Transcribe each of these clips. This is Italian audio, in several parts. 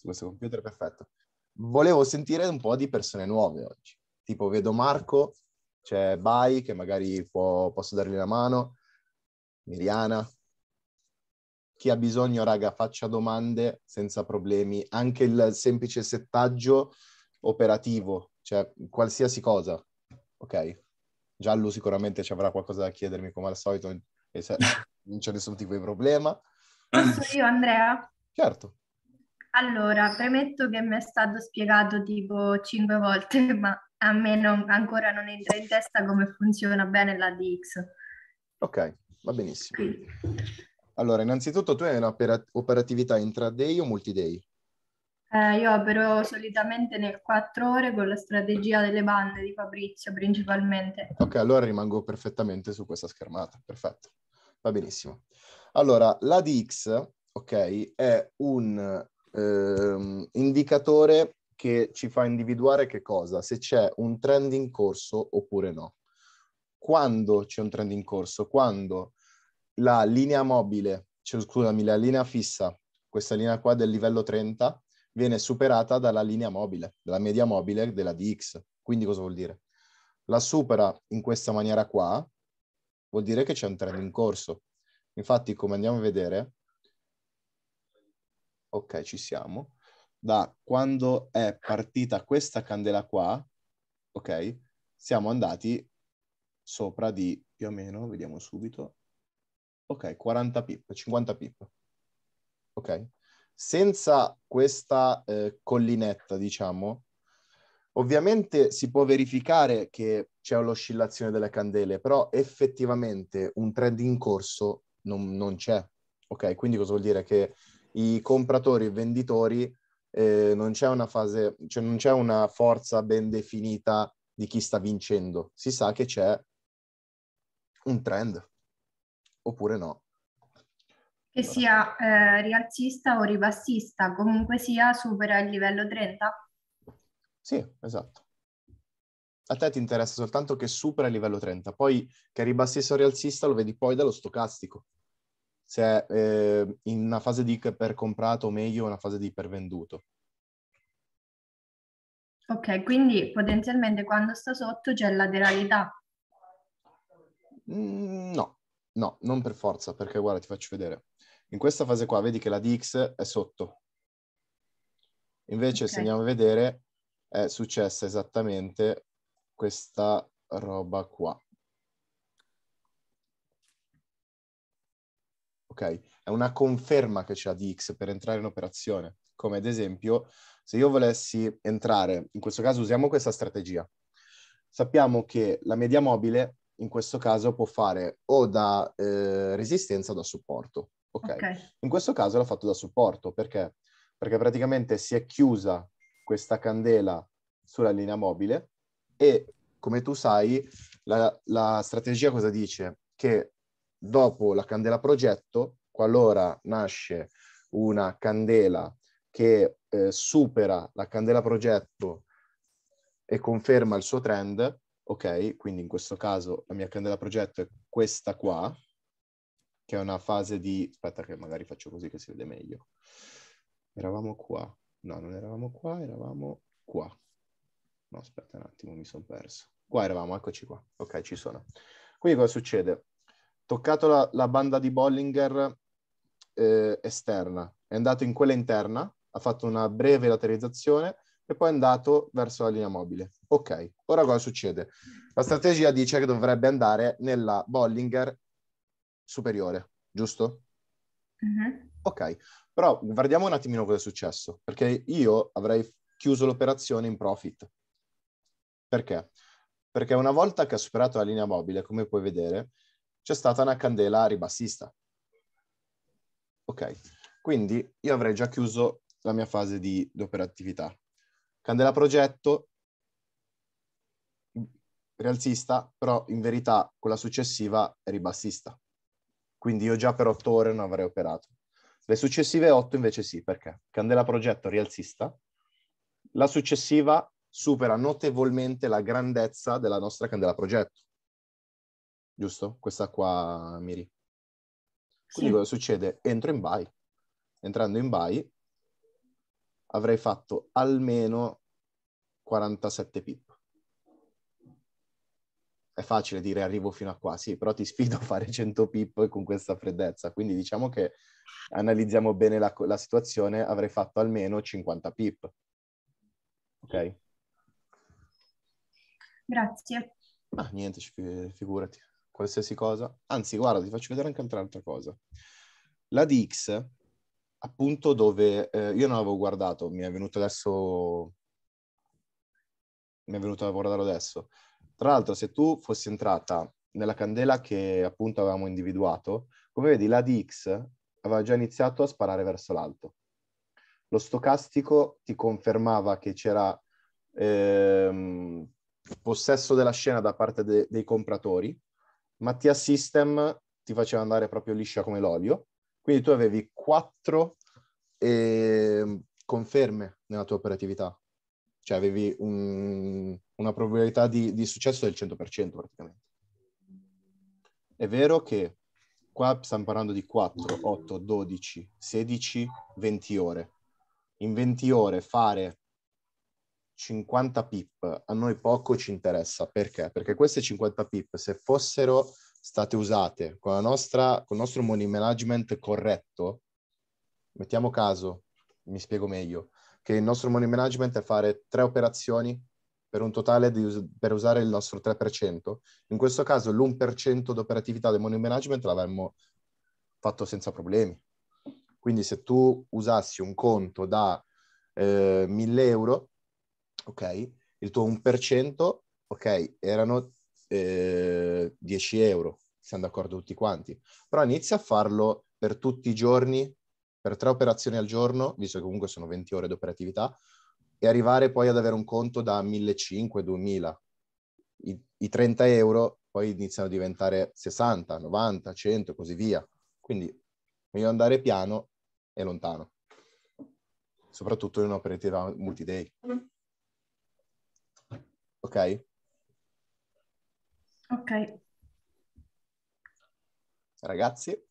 su questo computer, perfetto. Volevo sentire un po' di persone nuove oggi, tipo vedo Marco, c'è Bai che magari può, posso dargli una mano, Miriana. Chi ha bisogno, raga, faccia domande senza problemi, anche il semplice settaggio operativo, cioè qualsiasi cosa, ok? Giallo sicuramente ci avrà qualcosa da chiedermi come al solito, e se... non c'è nessun tipo di problema. Posso io, Andrea? Certo. Allora, premetto che mi è stato spiegato tipo cinque volte, ma a me non, ancora non entra in testa come funziona bene la DX. Ok, va benissimo. Allora, innanzitutto tu hai un'operatività intraday o multiday? Eh, io opero solitamente nel 4 ore con la strategia delle bande di Fabrizio principalmente. Ok, allora rimango perfettamente su questa schermata, perfetto, va benissimo. Allora, la DX, ok, è un eh, indicatore che ci fa individuare che cosa, se c'è un trend in corso oppure no. Quando c'è un trend in corso? Quando la linea mobile, cioè, scusami, la linea fissa, questa linea qua del livello 30, viene superata dalla linea mobile, dalla media mobile della DX. Quindi cosa vuol dire? La supera in questa maniera qua, vuol dire che c'è un trend in corso. Infatti, come andiamo a vedere, ok, ci siamo, da quando è partita questa candela qua, ok, siamo andati sopra di più o meno, vediamo subito, ok, 40 pip, 50 pip, ok? Senza questa eh, collinetta, diciamo, Ovviamente si può verificare che c'è l'oscillazione delle candele, però effettivamente un trend in corso non, non c'è. Ok, quindi cosa vuol dire? Che i compratori e venditori eh, non c'è una fase, cioè non c'è una forza ben definita di chi sta vincendo, si sa che c'è un trend oppure no. Che sia eh, rialzista o ribassista, comunque sia supera il livello 30? Sì, esatto. A te ti interessa soltanto che supera il livello 30, poi che ribassista o rialzista lo vedi poi dallo stocastico se è eh, in una fase di per comprato o meglio una fase di per venduto. Ok, quindi potenzialmente quando sta sotto c'è lateralità. Mm, no, no, non per forza, perché guarda, ti faccio vedere. In questa fase qua vedi che la DX è sotto. Invece okay. se andiamo a vedere è successa esattamente questa roba qua. ok? È una conferma che c'è di X per entrare in operazione. Come ad esempio, se io volessi entrare, in questo caso usiamo questa strategia. Sappiamo che la media mobile in questo caso può fare o da eh, resistenza o da supporto, ok? In questo caso l'ha fatto da supporto perché? Perché praticamente si è chiusa questa candela sulla linea mobile e come tu sai la, la strategia cosa dice? Che dopo la candela progetto, qualora nasce una candela che eh, supera la candela progetto e conferma il suo trend, ok, quindi in questo caso la mia candela progetto è questa qua, che è una fase di... aspetta che magari faccio così che si vede meglio. Eravamo qua. No, non eravamo qua, eravamo qua. No, aspetta un attimo, mi sono perso. Qua eravamo, eccoci qua. Ok, ci sono. Quindi cosa succede? toccato la, la banda di Bollinger eh, esterna, è andato in quella interna, ha fatto una breve lateralizzazione e poi è andato verso la linea mobile. Ok, ora cosa succede? La strategia dice che dovrebbe andare nella Bollinger superiore, giusto? Uh-huh. Ok, però guardiamo un attimino cosa è successo, perché io avrei chiuso l'operazione in profit. Perché? Perché una volta che ha superato la linea mobile, come puoi vedere, c'è stata una candela ribassista. Ok, quindi io avrei già chiuso la mia fase di, di operatività. Candela progetto, rialzista, però in verità quella successiva è ribassista. Quindi io già per otto ore non avrei operato. Le successive otto invece sì, perché candela progetto rialzista, la successiva supera notevolmente la grandezza della nostra candela progetto giusto? Questa qua, Miri. Quindi sì. cosa succede? Entro in buy. Entrando in buy avrei fatto almeno 47 pip. È facile dire arrivo fino a qua, sì, però ti sfido a fare 100 pip con questa freddezza. Quindi diciamo che analizziamo bene la, la situazione, avrei fatto almeno 50 pip. Ok? Grazie. ah, niente, figurati qualsiasi cosa. Anzi, guarda, ti faccio vedere anche un'altra cosa. La DX, appunto, dove eh, io non avevo guardato, mi è venuto adesso. Mi è venuto a guardare adesso. Tra l'altro, se tu fossi entrata nella candela che appunto avevamo individuato, come vedi, la DX aveva già iniziato a sparare verso l'alto. Lo stocastico ti confermava che c'era ehm, possesso della scena da parte de- dei compratori, Mattia System ti faceva andare proprio liscia come l'olio, quindi tu avevi quattro eh, conferme nella tua operatività, cioè avevi un, una probabilità di, di successo del 100% praticamente. È vero che qua stiamo parlando di 4, 8, 12, 16, 20 ore. In 20 ore fare 50 pip a noi poco ci interessa perché? Perché queste 50 pip, se fossero state usate con, nostra, con il nostro money management corretto, mettiamo caso, mi spiego meglio, che il nostro money management è fare tre operazioni per un totale di, per usare il nostro 3%. In questo caso l'1% d'operatività del money management l'avremmo fatto senza problemi. Quindi se tu usassi un conto da eh, 1000 euro ok? Il tuo 1%, ok, erano eh, 10 euro, siamo d'accordo tutti quanti, però inizia a farlo per tutti i giorni, per tre operazioni al giorno, visto che comunque sono 20 ore di operatività, e arrivare poi ad avere un conto da 1.500-2.000. I, I 30 euro poi iniziano a diventare 60, 90, 100, così via. Quindi meglio andare piano e lontano, soprattutto in un'operatività multi-day ok? Ok. Ragazzi?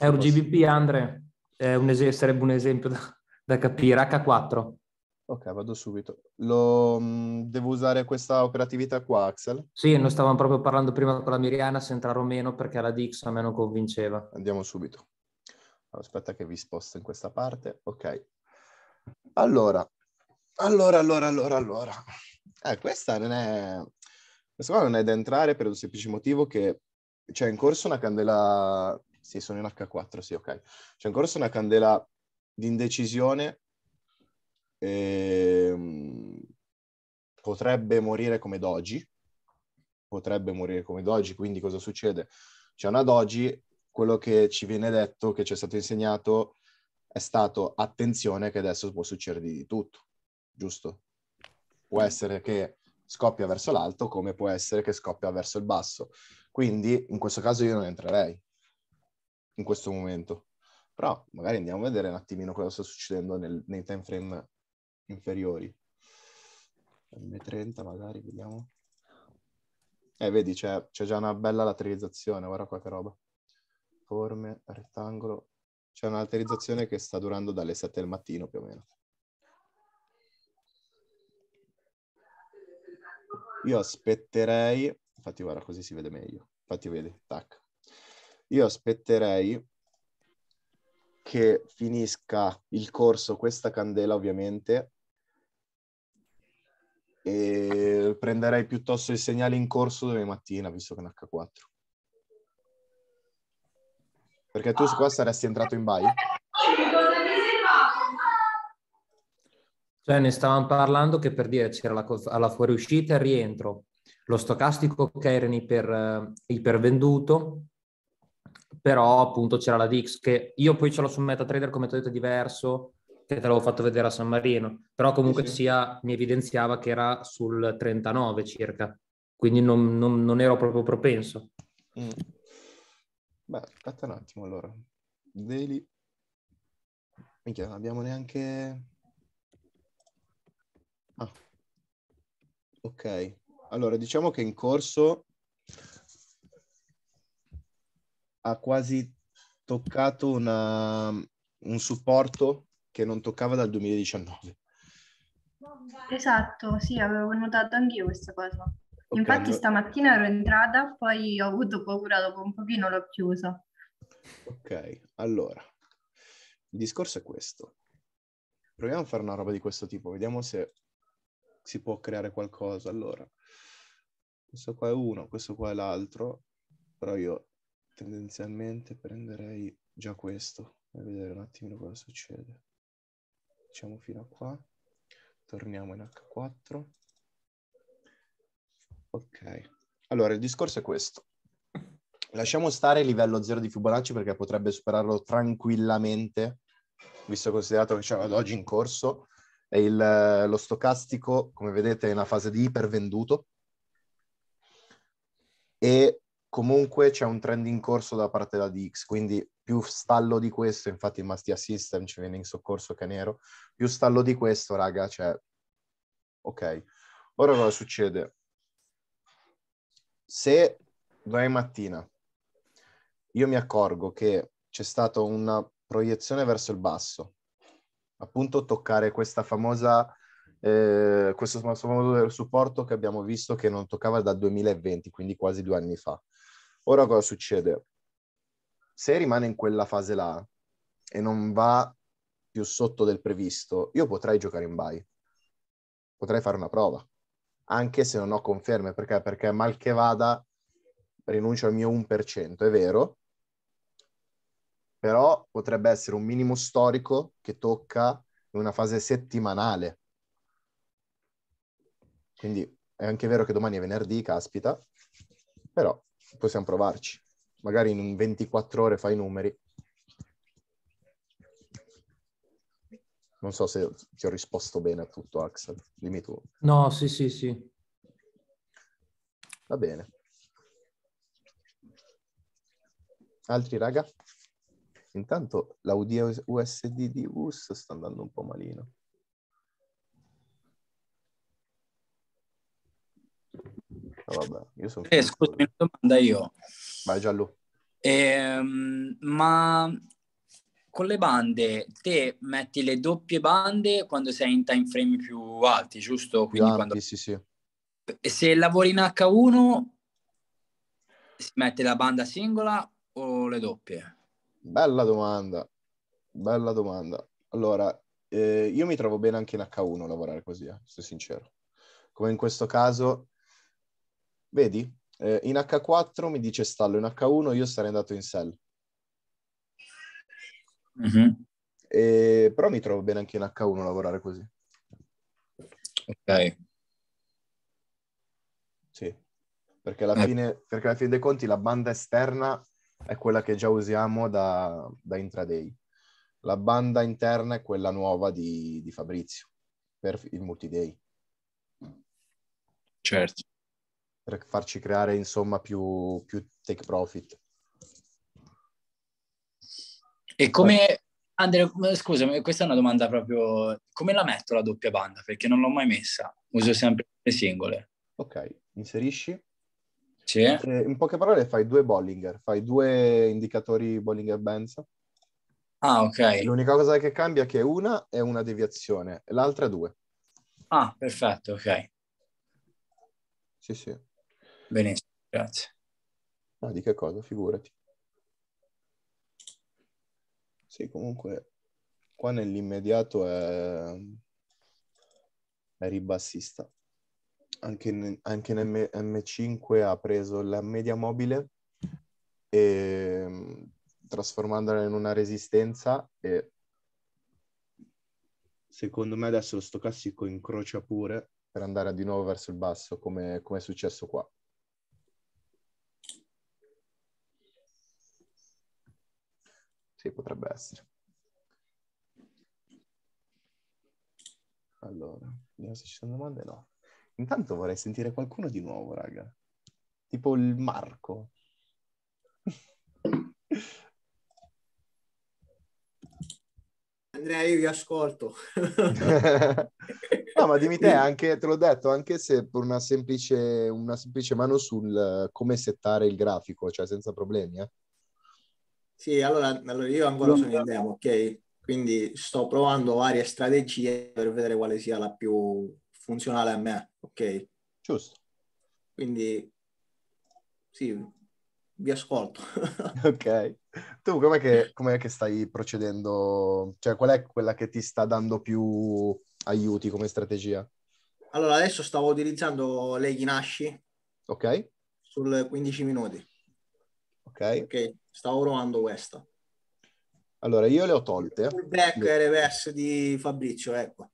RGBP, Andre, un es- sarebbe un esempio da, da capire. H4. Ok, vado subito. Lo, mm, devo usare questa operatività qua, Axel? Sì, noi stavamo proprio parlando prima con la Miriana se entrare o meno perché la Dix a me non convinceva. Andiamo subito. aspetta che vi sposto in questa parte. Ok. Allora, allora, allora, allora, allora. Eh, questa non è... Questa qua non è da entrare per un semplice motivo che c'è in corso una candela... Sì, sono in H4, sì, ok. C'è in corso una candela di indecisione e... Ehm, potrebbe morire come Doji. Potrebbe morire come Doji, quindi cosa succede? C'è una Doji, quello che ci viene detto, che ci è stato insegnato, è stato attenzione che adesso può succedere di tutto giusto? Può essere che scoppia verso l'alto come può essere che scoppia verso il basso. Quindi in questo caso io non entrerei in questo momento. Però magari andiamo a vedere un attimino cosa sta succedendo nel, nei time frame inferiori. M30 magari, vediamo. Eh, vedi, c'è, c'è già una bella lateralizzazione, guarda qua che roba. Forme, rettangolo. C'è una lateralizzazione che sta durando dalle 7 del mattino più o meno. Io aspetterei, infatti guarda così si vede meglio, infatti vedi, tac. Io aspetterei che finisca il corso questa candela ovviamente e prenderei piuttosto il segnale in corso domani mattina visto che è un H4. Perché tu qua ah. saresti entrato in baia? Cioè ne stavamo parlando che per dire c'era la, alla fuoriuscita e il rientro, lo stocastico Kearney per eh, il pervenduto, però appunto c'era la Dix che io poi ce l'ho su MetaTrader come ti ho detto diverso, che te l'avevo fatto vedere a San Marino, però comunque sì. sia mi evidenziava che era sul 39 circa, quindi non, non, non ero proprio propenso. Mm. Beh, aspetta un attimo allora. Daily. Minchia, non abbiamo neanche Ok, allora diciamo che in corso ha quasi toccato una, un supporto che non toccava dal 2019. Esatto, sì, avevo notato anch'io questa cosa. Okay, Infatti allora... stamattina ero entrata, poi ho avuto paura, dopo un pochino l'ho chiusa. Ok, allora, il discorso è questo. Proviamo a fare una roba di questo tipo, vediamo se si può creare qualcosa. Allora, questo qua è uno, questo qua è l'altro, però io tendenzialmente prenderei già questo e vedere un attimino cosa succede. Facciamo fino a qua, torniamo in H4. Ok, allora il discorso è questo. Lasciamo stare il livello 0 di Fibonacci perché potrebbe superarlo tranquillamente, visto considerato che c'è ad oggi in corso, il, lo stocastico, come vedete, è in una fase di ipervenduto e comunque c'è un trend in corso da parte della DX, quindi più stallo di questo, infatti il Mastia System ci viene in soccorso che nero, più stallo di questo, raga, cioè... Ok. Ora cosa succede? Se domani mattina io mi accorgo che c'è stata una proiezione verso il basso appunto toccare questa famosa, eh, questo famoso supporto che abbiamo visto che non toccava dal 2020, quindi quasi due anni fa. Ora cosa succede? Se rimane in quella fase là e non va più sotto del previsto, io potrei giocare in buy potrei fare una prova, anche se non ho conferme, perché, perché mal che vada rinuncio al mio 1%, è vero, però potrebbe essere un minimo storico che tocca una fase settimanale. Quindi è anche vero che domani è venerdì, caspita, però possiamo provarci. Magari in 24 ore fai i numeri. Non so se ti ho risposto bene a tutto, Axel. Dimmi tu. No, sì, sì, sì. Va bene. Altri raga? Intanto l'audio USD di US sta andando un po' malino. Oh, vabbè, io sono... Eh, scusami, una domanda io. Vai Giallo. Ehm, ma con le bande, te metti le doppie bande quando sei in time frame più alti, giusto? Quindi ampi, quando... sì, sì. Se lavori in H1 si mette la banda singola o le doppie? Bella domanda, bella domanda. Allora, eh, io mi trovo bene anche in H1 lavorare così, eh, se sincero. Come in questo caso, vedi, eh, in H4 mi dice stallo, in H1 io sarei andato in Cell. Mm-hmm. E, però mi trovo bene anche in H1 lavorare così. Ok. Sì, perché alla, eh. fine, perché alla fine dei conti la banda esterna è quella che già usiamo da, da intraday. La banda interna è quella nuova di, di Fabrizio per il multiday. Certo. Per farci creare insomma più, più take profit. E come, Andrea, scusami, questa è una domanda proprio... Come la metto la doppia banda? Perché non l'ho mai messa, uso sempre le singole. Ok, inserisci. Sì. in poche parole fai due Bollinger, fai due indicatori Bollinger Benz. Ah, ok. L'unica cosa che cambia è che una è una deviazione, l'altra è due. Ah, perfetto, ok. Sì, sì. Benissimo, grazie. Ma di che cosa, figurati. Sì, comunque qua nell'immediato è, è ribassista anche in, anche in M- 5 ha preso la media mobile e ehm, trasformandola in una resistenza e secondo me adesso lo stocastico incrocia pure per andare di nuovo verso il basso come, come è successo qua. Sì, potrebbe essere. Allora, vediamo se ci sono domande. No. Intanto vorrei sentire qualcuno di nuovo, raga. Tipo il Marco. Andrea, io vi ascolto. no, ma dimmi te, anche, te l'ho detto, anche se per una semplice, una semplice mano sul eh, come settare il grafico, cioè senza problemi, eh? Sì, allora, allora io ancora sono in demo, ok? Quindi sto provando varie strategie per vedere quale sia la più funzionale a me ok? Giusto. Quindi sì, vi ascolto. ok. Tu com'è che, com'è che stai procedendo? Cioè, qual è quella che ti sta dando più aiuti come strategia? Allora, adesso stavo utilizzando Leghi Nasci. Ok. Sul 15 minuti. Ok. Ok, stavo provando questa. Allora, io le ho tolte. Il back e reverse di Fabrizio, ecco.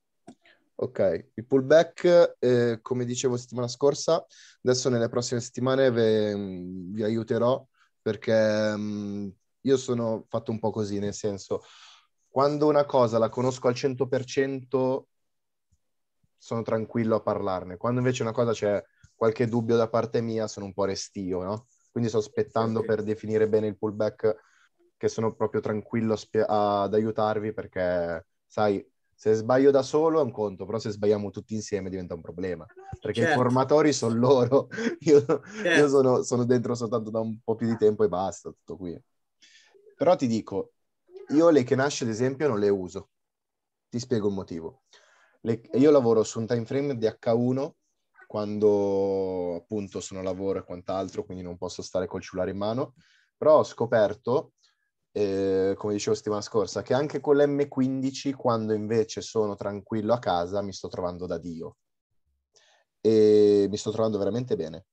Ok, il pullback, eh, come dicevo settimana scorsa, adesso nelle prossime settimane ve, mm, vi aiuterò perché mh, mm, io sono fatto un po' così, nel senso, quando una cosa la conosco al 100% sono tranquillo a parlarne, quando invece una cosa c'è qualche dubbio da parte mia sono un po' restio, no? Quindi sto aspettando okay. per definire bene il pullback che sono proprio tranquillo spe- ad aiutarvi perché, sai, se sbaglio da solo è un conto, però se sbagliamo tutti insieme diventa un problema, ah, perché certo. i formatori sono loro, io, certo. io sono, sono dentro soltanto da un po' più di tempo e basta, tutto qui. Però ti dico, io le che nasce ad esempio non le uso, ti spiego il motivo. Le, io lavoro su un time frame di H1 quando appunto sono a lavoro e quant'altro, quindi non posso stare col cellulare in mano, però ho scoperto eh, come dicevo settimana scorsa, che anche con l'M15 quando invece sono tranquillo a casa mi sto trovando da Dio e mi sto trovando veramente bene.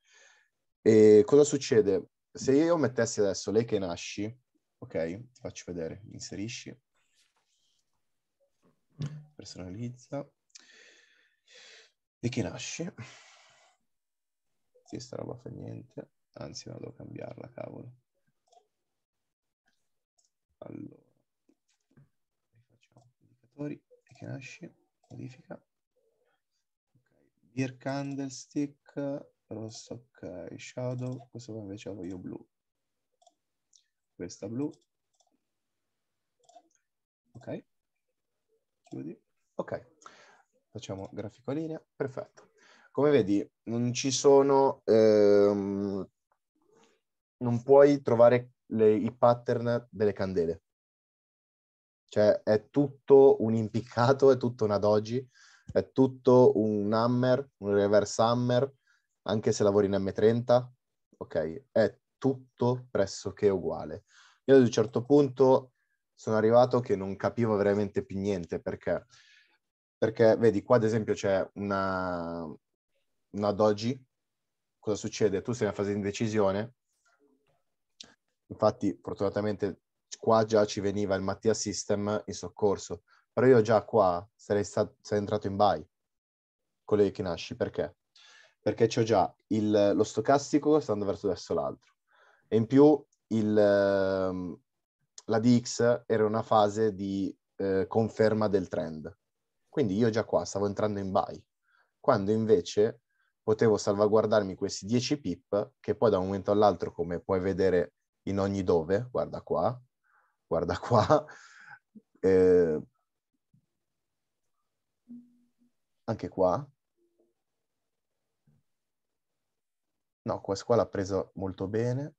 E cosa succede? Se io mettessi adesso lei che nasci, ok, ti faccio vedere, inserisci, personalizza, lei che nasci, sì, sta roba fa niente, anzi vado a cambiarla, cavolo. Allora, rifacciamo indicatori, che nasce, modifica. Okay. Beer Candlestick, rosso, ok, shadow, questo qua invece lo voglio blu. Questa blu. Ok, chiudi. Ok, facciamo grafico a linea, perfetto. Come vedi, non ci sono... Ehm, non puoi trovare le, i pattern delle candele. Cioè è tutto un impiccato, è tutto un adogi, è tutto un hammer, un reverse hammer, anche se lavori in M30, ok? È tutto pressoché uguale. Io ad un certo punto sono arrivato che non capivo veramente più niente perché, perché vedi qua ad esempio c'è una, una doji, cosa succede? Tu sei in fase di indecisione, Infatti, fortunatamente qua già ci veniva il Mattia System in soccorso, però io già qua sarei, stato, sarei entrato in buy con le Kinashi, perché? Perché c'ho già il, lo stocastico sta andando verso, verso l'altro, e in più il, ehm, la DX era una fase di eh, conferma del trend. Quindi io già qua stavo entrando in buy, quando invece potevo salvaguardarmi questi 10 pip che poi da un momento all'altro, come puoi vedere in ogni dove, guarda qua, guarda qua. Eh, anche qua. No, questa qua l'ha presa molto bene.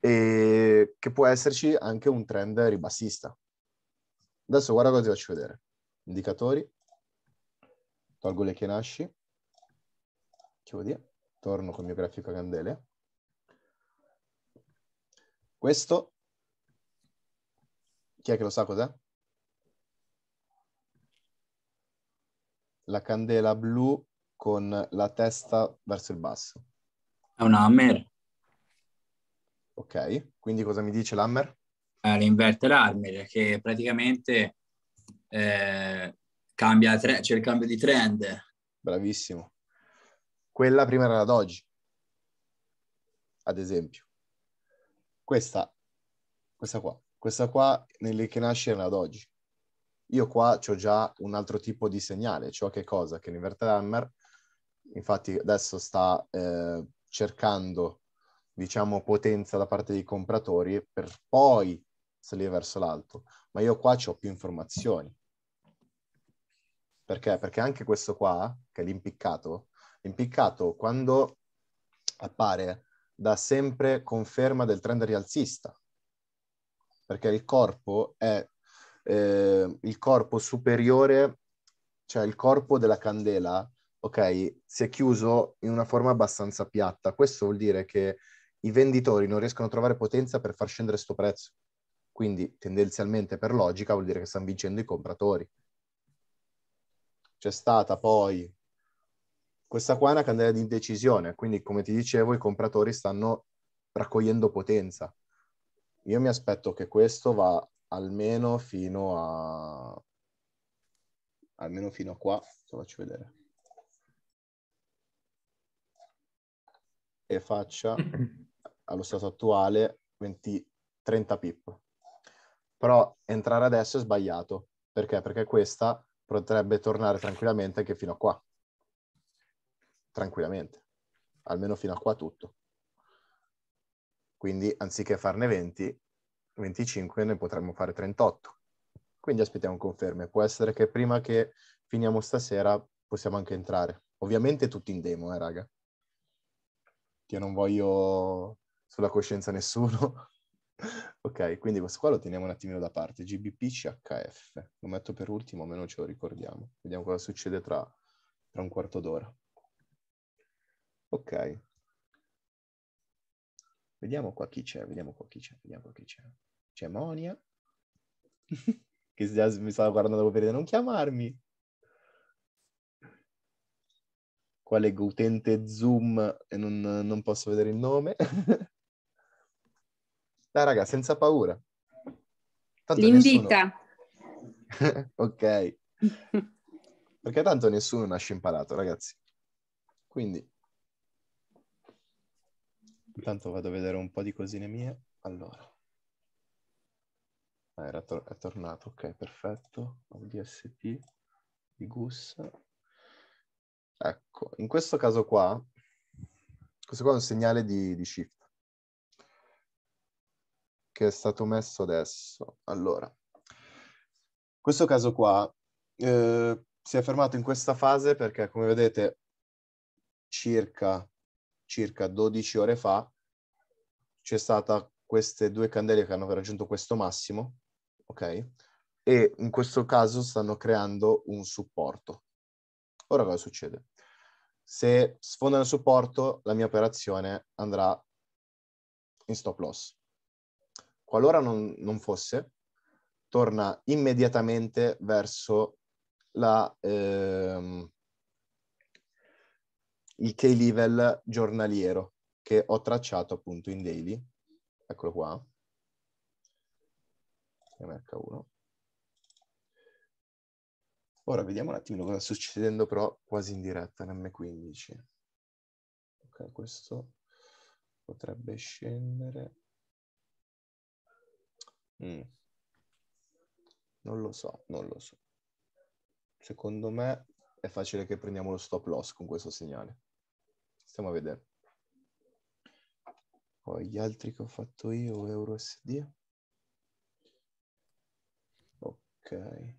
E che può esserci anche un trend ribassista. Adesso guarda cosa ti faccio vedere. Indicatori. Tolgo le che nasci. Chiudi. Torno con il mio grafico a candele. Questo, chi è che lo sa cos'è? La candela blu con la testa verso il basso. È un hammer. Ok, quindi cosa mi dice l'hammer? Eh, l'inverter hammer, che praticamente eh, cambia tre, c'è cioè il cambio di trend. Bravissimo. Quella prima era la Doge, ad esempio questa, questa qua, questa qua nelle che nasce ad oggi. Io qua ho già un altro tipo di segnale, cioè che cosa? Che l'inverted infatti adesso sta eh, cercando, diciamo, potenza da parte dei compratori per poi salire verso l'alto. Ma io qua ho più informazioni. Perché? Perché anche questo qua, che è l'impiccato, l'impiccato quando appare dà sempre conferma del trend rialzista, perché il corpo è eh, il corpo superiore, cioè il corpo della candela, ok, si è chiuso in una forma abbastanza piatta. Questo vuol dire che i venditori non riescono a trovare potenza per far scendere questo prezzo. Quindi tendenzialmente per logica vuol dire che stanno vincendo i compratori. C'è stata poi questa qua è una candela di indecisione, quindi come ti dicevo i compratori stanno raccogliendo potenza. Io mi aspetto che questo va almeno fino a almeno fino a qua, lo faccio vedere. E faccia allo stato attuale 20, 30 pip. Però entrare adesso è sbagliato, perché? Perché questa potrebbe tornare tranquillamente anche fino a qua tranquillamente, almeno fino a qua tutto. Quindi anziché farne 20, 25 ne potremmo fare 38. Quindi aspettiamo conferme. Può essere che prima che finiamo stasera possiamo anche entrare. Ovviamente tutti in demo, eh raga. Io non voglio sulla coscienza nessuno. ok, quindi questo qua lo teniamo un attimino da parte. GBP CHF. Lo metto per ultimo, almeno ce lo ricordiamo. Vediamo cosa succede tra, tra un quarto d'ora. Ok. Vediamo qua chi c'è, vediamo qua chi c'è, vediamo qua chi c'è. C'è Monia, che già mi stava guardando per non chiamarmi. Quale utente Zoom e non, non posso vedere il nome. Dai raga, senza paura. Tanto L'invita. Nessuno... ok. Perché tanto nessuno nasce imparato, ragazzi. Quindi Intanto vado a vedere un po' di cosine mie. Allora. Ah, era tor- è tornato, ok, perfetto. ODSP di GUS. Ecco, in questo caso qua, questo qua è un segnale di, di shift che è stato messo adesso. Allora, in questo caso qua eh, si è fermato in questa fase perché, come vedete, circa circa 12 ore fa c'è stata queste due candele che hanno raggiunto questo massimo, ok? E in questo caso stanno creando un supporto. Ora cosa succede? Se sfondano il supporto, la mia operazione andrà in stop loss. Qualora non, non fosse, torna immediatamente verso la, ehm, il key level giornaliero che ho tracciato appunto in daily. Eccolo qua. MH1. Ora vediamo un attimo cosa sta succedendo però quasi in diretta in M15. Ok, questo potrebbe scendere. Mm. Non lo so, non lo so. Secondo me è facile che prendiamo lo stop loss con questo segnale. Stiamo a vedere. Poi gli altri che ho fatto io, Euro SD. Ok.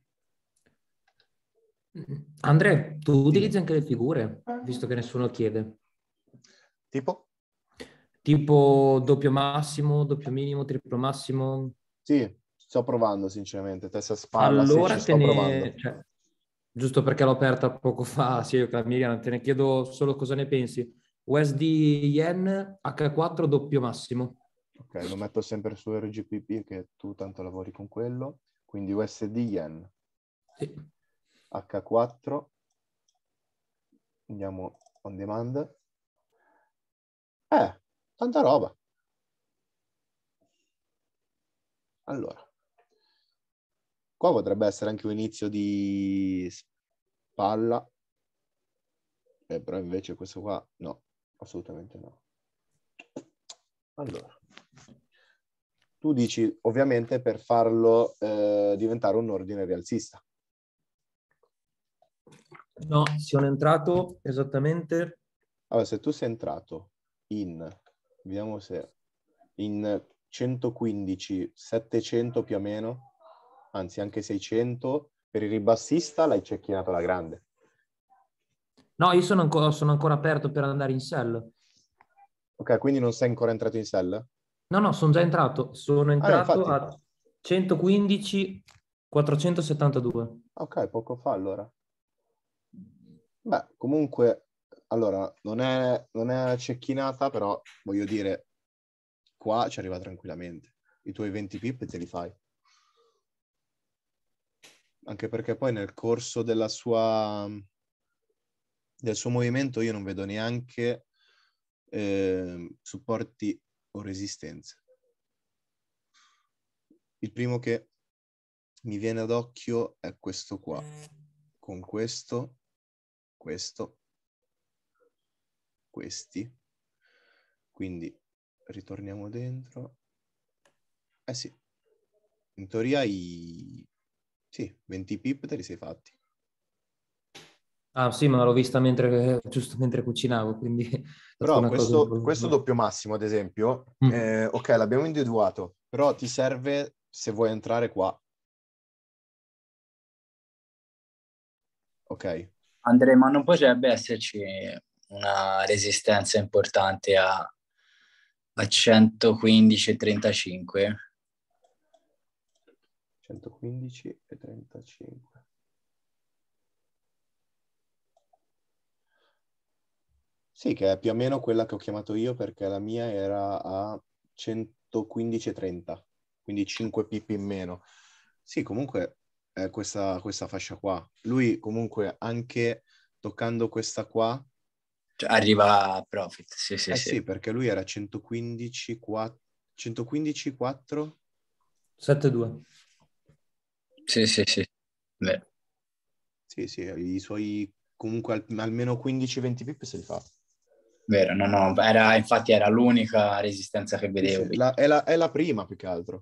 Andrea, tu utilizzi anche le figure, visto che nessuno chiede. Tipo? Tipo doppio massimo, doppio minimo, triplo massimo? Sì, sto provando sinceramente, testa spalla, allora sì, te ne... cioè, giusto perché l'ho aperta poco fa, sia io che la Miriam, te ne chiedo solo cosa ne pensi. USD Yen H4 doppio massimo. Ok, lo metto sempre su RGPP che tu tanto lavori con quello, quindi USD Yen. Sì. H4, andiamo on demand. Eh, tanta roba. Allora, qua potrebbe essere anche un inizio di spalla, eh, però invece questo qua no, assolutamente no. Allora, tu dici ovviamente per farlo eh, diventare un ordine rialzista. No, sono entrato esattamente... Allora, se tu sei entrato in, vediamo se, in 115, 700 più o meno, anzi anche 600, per il ribassista l'hai cecchinato la grande. No, io sono ancora, sono ancora aperto per andare in sell. Ok, quindi non sei ancora entrato in sell? No, no, sono già entrato. Sono ah, entrato ah, a 115 472. Ok, poco fa allora. Beh, comunque, allora, non è, non è cecchinata, però voglio dire, qua ci arriva tranquillamente. I tuoi 20 pip te li fai. Anche perché poi nel corso della sua del suo movimento io non vedo neanche eh, supporti o resistenze. Il primo che mi viene ad occhio è questo qua, con questo, questo, questi. Quindi ritorniamo dentro. Eh sì, in teoria i... Sì, 20 pip te li sei fatti. Ah sì, ma l'ho vista mentre, eh, giusto mentre cucinavo, quindi... Però questo, questo, doppio massimo, ad esempio, mm. eh, ok, l'abbiamo individuato, però ti serve se vuoi entrare qua. Ok. Andrea, ma non potrebbe esserci una resistenza importante a, a e 35. Sì, che è più o meno quella che ho chiamato io perché la mia era a 115,30, quindi 5 pip in meno. Sì, comunque è eh, questa, questa fascia qua. Lui comunque anche toccando questa qua... Cioè, arriva a profit, sì, sì, eh sì. sì. perché lui era 115,4... 115,4... 7,2. Sì, sì, sì. Beh. Sì, sì, i suoi comunque al, almeno 15-20 pip se li fa. Vero, no, no, era, infatti era l'unica resistenza che vedevo. La, è, la, è, la, prima più che altro.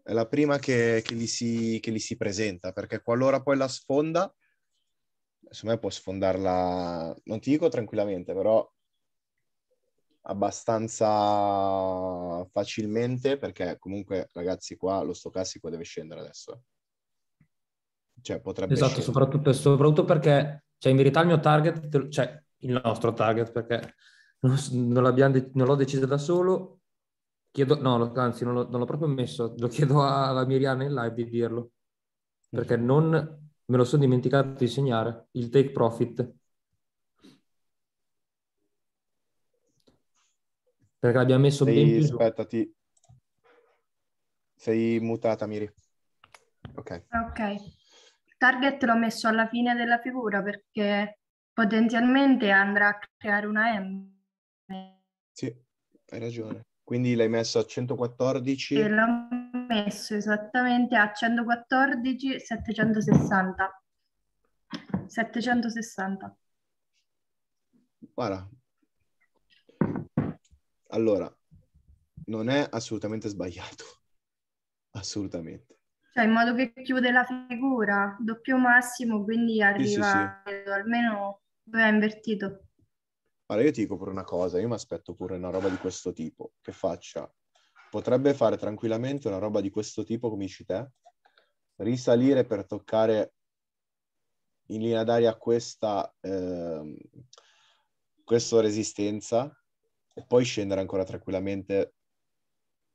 È la prima che, che, gli si, che gli si presenta, perché qualora poi la sfonda, secondo me può sfondarla, non ti dico tranquillamente, però abbastanza facilmente, perché comunque ragazzi qua lo stocastico deve scendere adesso. Eh. Cioè potrebbe Esatto, soprattutto, soprattutto, perché, cioè in verità il mio target, cioè il nostro target perché non, non, de- non l'ho deciso da solo. Chiedo, no, anzi, non, l'ho, non l'ho proprio messo, lo chiedo alla Miriam in live di dirlo perché mm. non me lo sono dimenticato di segnare il take profit. Perché l'abbiamo messo Sei, ben più aspetta, Sei mutata, Miri. Ok. Ok. Target l'ho messo alla fine della figura perché potenzialmente andrà a creare una M. Sì, hai ragione. Quindi l'hai messo a 114? E l'ho messo esattamente a 114, 760. 760. Guarda. Allora, non è assolutamente sbagliato. Assolutamente. Cioè, in modo che chiude la figura, doppio massimo, quindi arriva sì, sì, sì. almeno Beh, invertito. Allora io ti dico pure una cosa, io mi aspetto pure una roba di questo tipo, che faccia. Potrebbe fare tranquillamente una roba di questo tipo, come dici te, risalire per toccare in linea d'aria questa, eh, questa resistenza e poi scendere ancora tranquillamente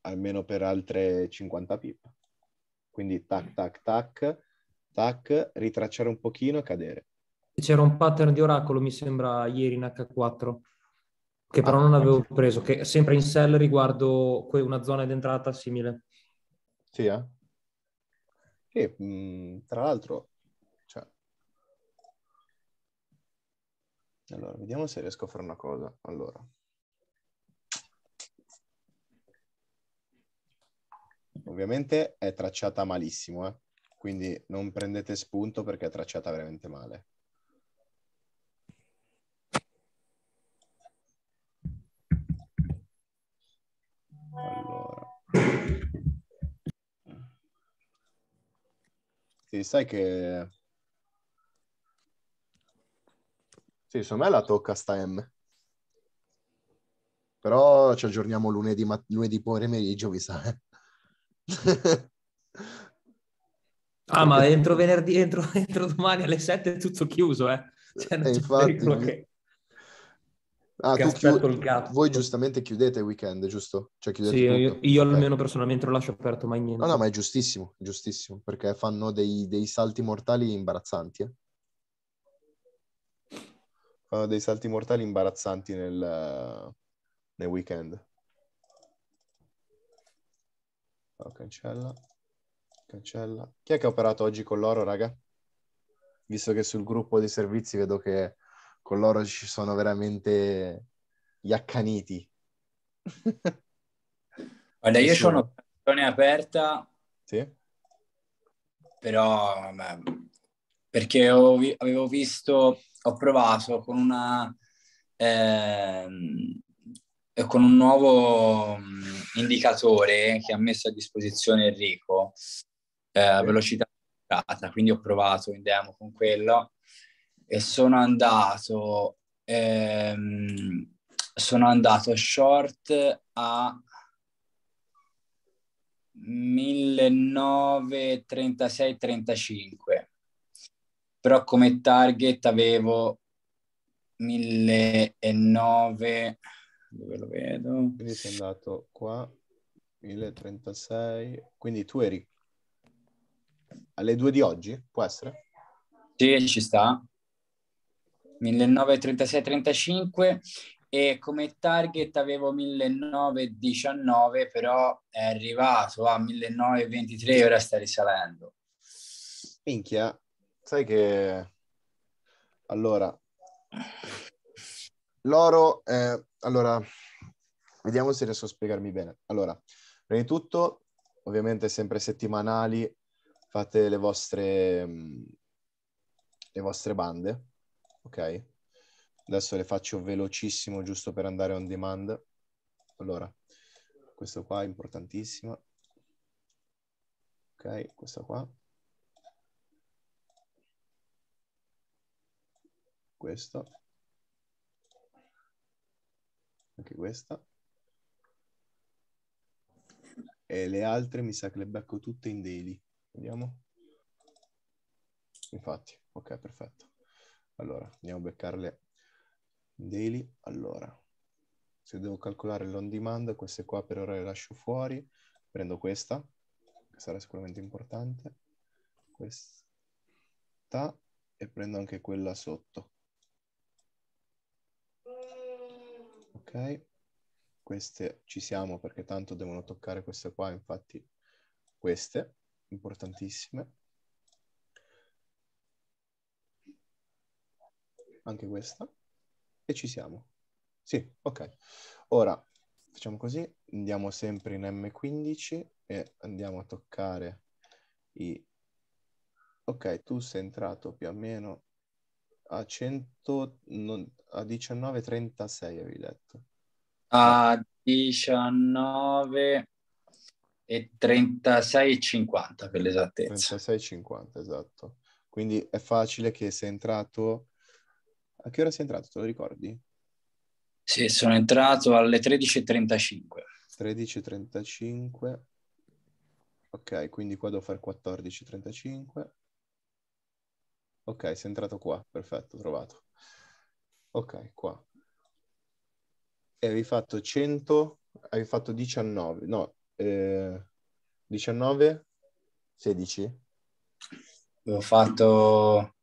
almeno per altre 50 pip. Quindi tac, tac, tac, tac, ritracciare un pochino e cadere c'era un pattern di oracolo, mi sembra, ieri in H4, che però ah, non avevo preso, che sempre in sell riguardo una zona d'entrata simile. Sì, eh? E, mm, tra l'altro, cioè... Allora, vediamo se riesco a fare una cosa. Allora. Ovviamente è tracciata malissimo, eh? quindi non prendete spunto perché è tracciata veramente male. Sì, sai che... Sì, secondo me la tocca sta M. Però ci aggiorniamo lunedì, mat- lunedì pomeriggio, mi sa. Eh. ah, ma entro venerdì, entro, entro, domani alle 7 è tutto chiuso, eh. Cioè, eh infatti, che... Ah, che aspetto chiud- il gatto. Voi giustamente chiudete il weekend, giusto? Cioè, sì, io, io almeno personalmente non lascio aperto mai niente. No, no, ma è giustissimo, giustissimo, perché fanno dei, dei salti mortali imbarazzanti. Eh? Fanno dei salti mortali imbarazzanti nel, nel weekend. Oh, cancella, cancella. Chi è che ha operato oggi con l'oro, raga? Visto che sul gruppo dei servizi vedo che con loro ci sono veramente gli accaniti. Guarda, io sono un'operazione aperta, sì? però beh, perché ho, avevo visto, ho provato con una... Ehm, eh, con un nuovo mm, indicatore che ha messo a disposizione Enrico, eh, velocità quindi ho provato in demo con quello e sono andato, ehm, sono andato short a 1936-35, però come target avevo 1009, dove lo vedo? Quindi sei andato qua, 1036, quindi tu eri alle due di oggi, può essere? Sì, ci sta. 1936-35 e come target avevo 1919 però è arrivato a 1923 e ora sta risalendo minchia sai che allora l'oro eh, allora vediamo se riesco a spiegarmi bene allora prima di tutto ovviamente sempre settimanali fate le vostre le vostre bande ok? Adesso le faccio velocissimo giusto per andare on demand. Allora, questo qua è importantissimo. Ok, questa qua. Questo. Anche questa. E le altre mi sa che le becco tutte in daily. Vediamo. Infatti, ok, perfetto. Allora, andiamo a beccarle daily. Allora, se devo calcolare l'on demand, queste qua per ora le lascio fuori. Prendo questa, che sarà sicuramente importante. Questa e prendo anche quella sotto. Ok, queste ci siamo perché tanto devono toccare queste qua, infatti queste, importantissime. anche questa, e ci siamo. Sì, ok. Ora, facciamo così, andiamo sempre in M15 e andiamo a toccare i... Ok, tu sei entrato più o meno a, 100... non... a 19.36, avevi detto. A 19.36.50 per l'esattezza. 36,50, esatto. Quindi è facile che sei entrato a che ora sei entrato, te lo ricordi? Sì, sono entrato alle 13.35. 13.35. Ok, quindi qua devo fare 14.35. Ok, sei entrato qua, perfetto, trovato. Ok, qua. E avevi fatto 100, avevi fatto 19, no, eh, 19, 16? Ho fatto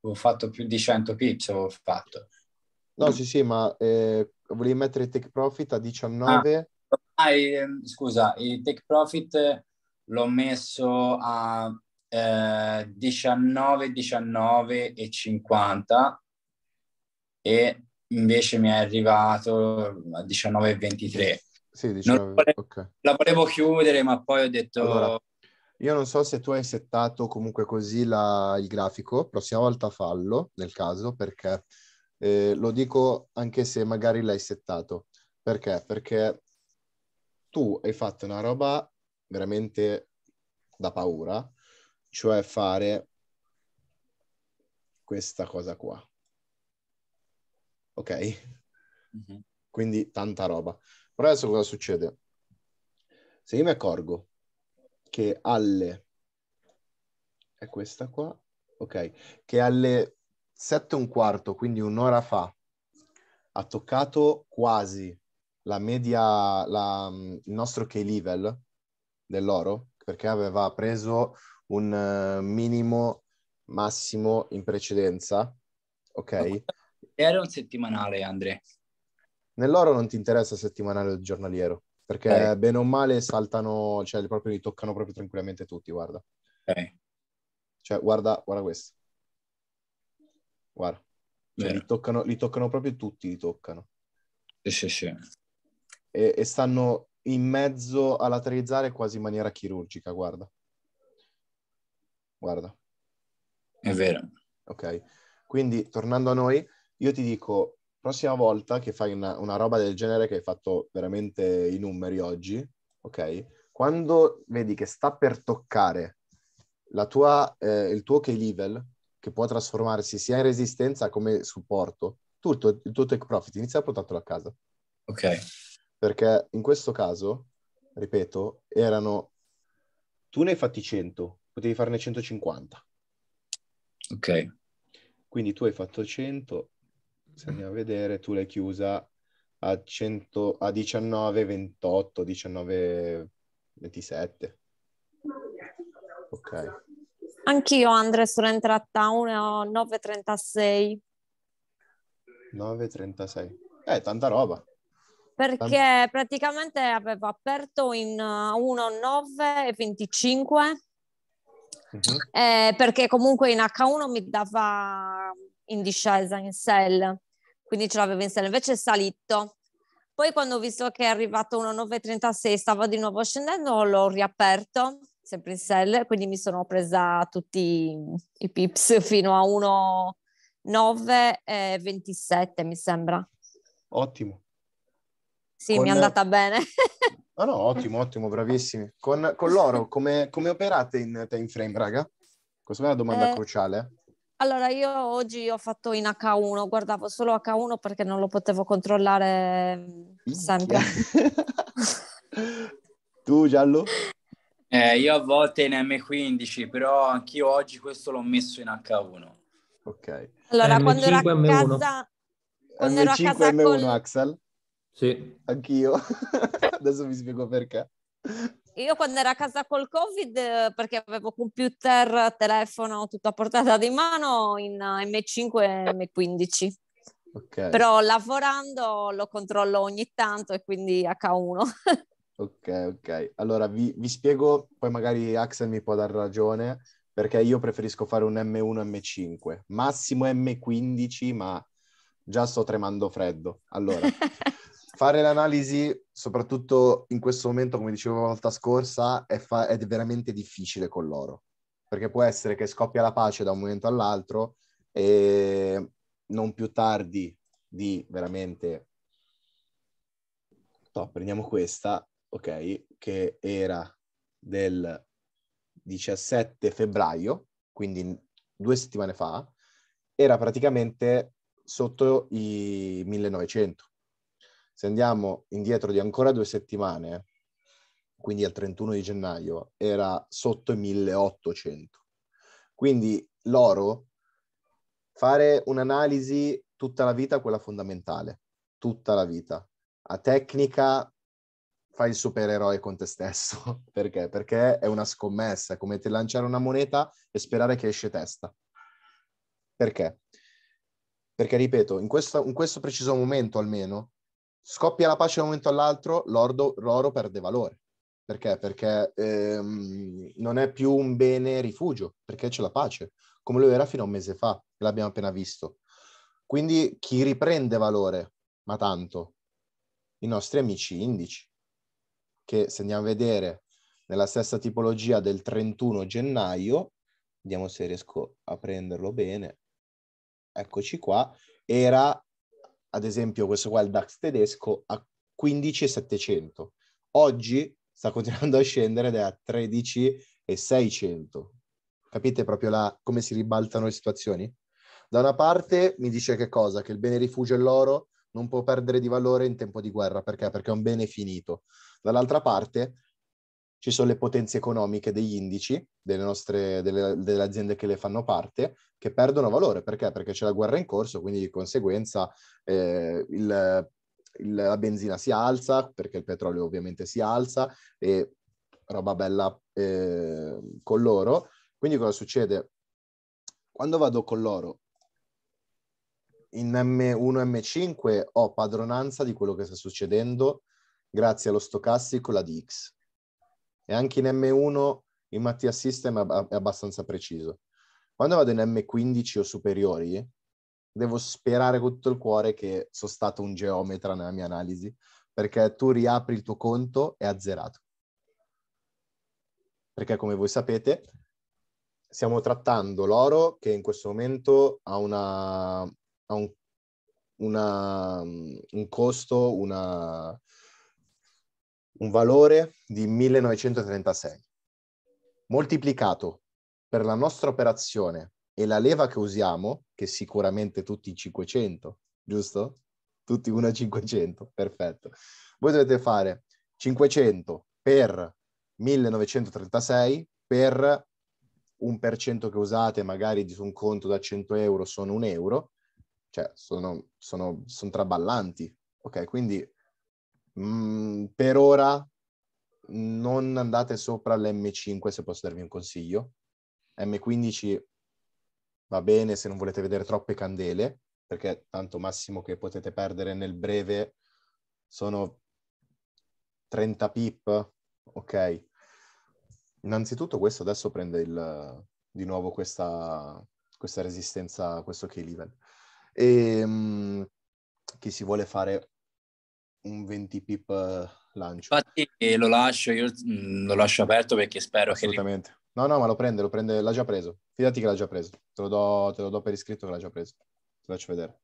ho fatto più di 100 pips, ho fatto. No, sì, sì, ma eh, volevi mettere take profit a 19? Ah, ah eh, ehm, scusa, il take profit eh, l'ho messo a eh, 19, 19 e 50 e invece mi è arrivato a 19 e 23. Sì, 19, volevo, okay. La volevo chiudere, ma poi ho detto... Allora io non so se tu hai settato comunque così la, il grafico, prossima volta fallo nel caso perché eh, lo dico anche se magari l'hai settato. Perché? Perché tu hai fatto una roba veramente da paura, cioè fare questa cosa qua. Ok? Mm-hmm. Quindi tanta roba. Però adesso cosa succede? Se io mi accorgo che alle... è questa qua? Ok, che alle 7 e un quarto, quindi un'ora fa, ha toccato quasi la media, la, mm, il nostro key level dell'oro, perché aveva preso un eh, minimo massimo in precedenza, ok? Era un settimanale, Andrea. Nell'oro non ti interessa settimanale o giornaliero? perché okay. Eh. bene o male saltano, cioè proprio li toccano proprio tranquillamente tutti, guarda. Ok. Cioè, guarda, guarda questo. Guarda. Cioè, li, toccano, li, toccano, proprio tutti, li toccano. Sì, sì, sì. E, e stanno in mezzo a lateralizzare quasi in maniera chirurgica, guarda. Guarda. È vero. Ok, quindi tornando a noi, io ti dico, prossima volta che fai una, una, roba del genere che hai fatto veramente i numeri oggi, ok? Quando vedi che sta per toccare tua, eh, il tuo key level, che può trasformarsi sia in resistenza come supporto, tutto, il tuo take profit inizia a portartelo a casa. Ok. Perché in questo caso, ripeto, erano... Tu ne hai fatti 100, potevi farne 150. Ok. Quindi tu hai fatto 100, se andiamo a vedere, tu l'hai chiusa a, 100, a 19, 28, 19, 27. Ok. Anch'io, Andre, sono entrata a 9.36. 9.36. Eh, tanta roba. Perché Tant- praticamente avevo aperto in 1.9.25 uh, mm-hmm. eh, perché comunque in H1 mi dava in discesa in sell quindi ce l'avevo in sella, invece è salito. Poi quando ho visto che è arrivato 1,936, stava di nuovo scendendo, l'ho riaperto, sempre in sell, quindi mi sono presa tutti i pips fino a 1,927 mi sembra. Ottimo. Sì, con... mi è andata bene. no, ah no, ottimo, ottimo, bravissimi. Con, con l'oro, come, come operate in time frame, raga? Questa è una domanda eh... cruciale. Allora, io oggi ho fatto in H1, guardavo solo H1 perché non lo potevo controllare mm, sempre. tu, Giallo? Eh, io a volte in M15, però anch'io oggi questo l'ho messo in H1. Ok. Allora, M5, quando ero a casa... Quando M5, ero a casa M1, con... Axel? Sì. Anch'io. Adesso vi spiego perché. Io quando ero a casa col Covid, perché avevo computer, telefono, tutto a portata di mano in M5 e M15. Okay. Però lavorando lo controllo ogni tanto e quindi H1. ok, ok. Allora vi, vi spiego, poi magari Axel mi può dar ragione, perché io preferisco fare un M1, M5, massimo M15, ma già sto tremando freddo. Allora, fare l'analisi soprattutto in questo momento, come dicevo la volta scorsa, è, fa- è veramente difficile con loro. Perché può essere che scoppia la pace da un momento all'altro e non più tardi di veramente... No, prendiamo questa, ok, che era del 17 febbraio, quindi due settimane fa, era praticamente sotto i 1900. Se andiamo indietro di ancora due settimane, quindi al 31 di gennaio, era sotto i 1800. Quindi l'oro, fare un'analisi tutta la vita, quella fondamentale, tutta la vita. A tecnica fai il supereroe con te stesso. Perché? Perché è una scommessa, è come te lanciare una moneta e sperare che esce testa. Perché? Perché, ripeto, in questo, in questo preciso momento almeno, scoppia la pace da un momento all'altro, l'ordo, l'oro perde valore. Perché? Perché ehm, non è più un bene rifugio, perché c'è la pace, come lo era fino a un mese fa, l'abbiamo appena visto. Quindi chi riprende valore, ma tanto, i nostri amici indici, che se andiamo a vedere nella stessa tipologia del 31 gennaio, vediamo se riesco a prenderlo bene, eccoci qua, era ad esempio questo qua è il DAX tedesco, a 15,700. Oggi sta continuando a scendere ed è a 13,600. Capite proprio la, come si ribaltano le situazioni? Da una parte mi dice che cosa? Che il bene rifugio è l'oro non può perdere di valore in tempo di guerra, perché? Perché è un bene finito. Dall'altra parte ci sono le potenze economiche degli indici delle, nostre, delle, delle, aziende che le fanno parte che perdono valore. Perché? Perché c'è la guerra in corso, quindi di conseguenza eh, il, il, la benzina si alza, perché il petrolio ovviamente si alza e roba bella eh, con loro. Quindi cosa succede? Quando vado con loro in M1, M5 ho padronanza di quello che sta succedendo grazie allo stocastico, la DX e anche in M1 il Mattia System è abbastanza preciso. Quando vado in M15 o superiori, devo sperare con tutto il cuore che sono stato un geometra nella mia analisi, perché tu riapri il tuo conto e è azzerato. Perché come voi sapete, stiamo trattando l'oro che in questo momento ha, una, ha un, una, un costo, una, un valore di 1936, moltiplicato per la nostra operazione e la leva che usiamo, che sicuramente tutti 500, giusto? Tutti 1 a 500, perfetto. Voi dovete fare 500 per 1936 per un per cento che usate magari di un conto da 100 euro sono un euro, cioè sono, sono, sono traballanti. Ok, quindi Mm, per ora non andate sopra l'M5 se posso darvi un consiglio. M15 va bene se non volete vedere troppe candele, perché tanto massimo che potete perdere nel breve sono 30 pip, ok? Innanzitutto questo adesso prende il, di nuovo questa, questa resistenza, questo key level. E ehm, mh, chi si vuole fare un 20 pip eh, lancio. Infatti eh, lo lascio, io mm, lo lascio aperto perché spero Assolutamente. che... Assolutamente. No, no, ma lo prende, lo prende, l'ha già preso. Fidati che l'ha già preso. Te lo do, te lo do per iscritto che l'ha già preso. Ti faccio vedere.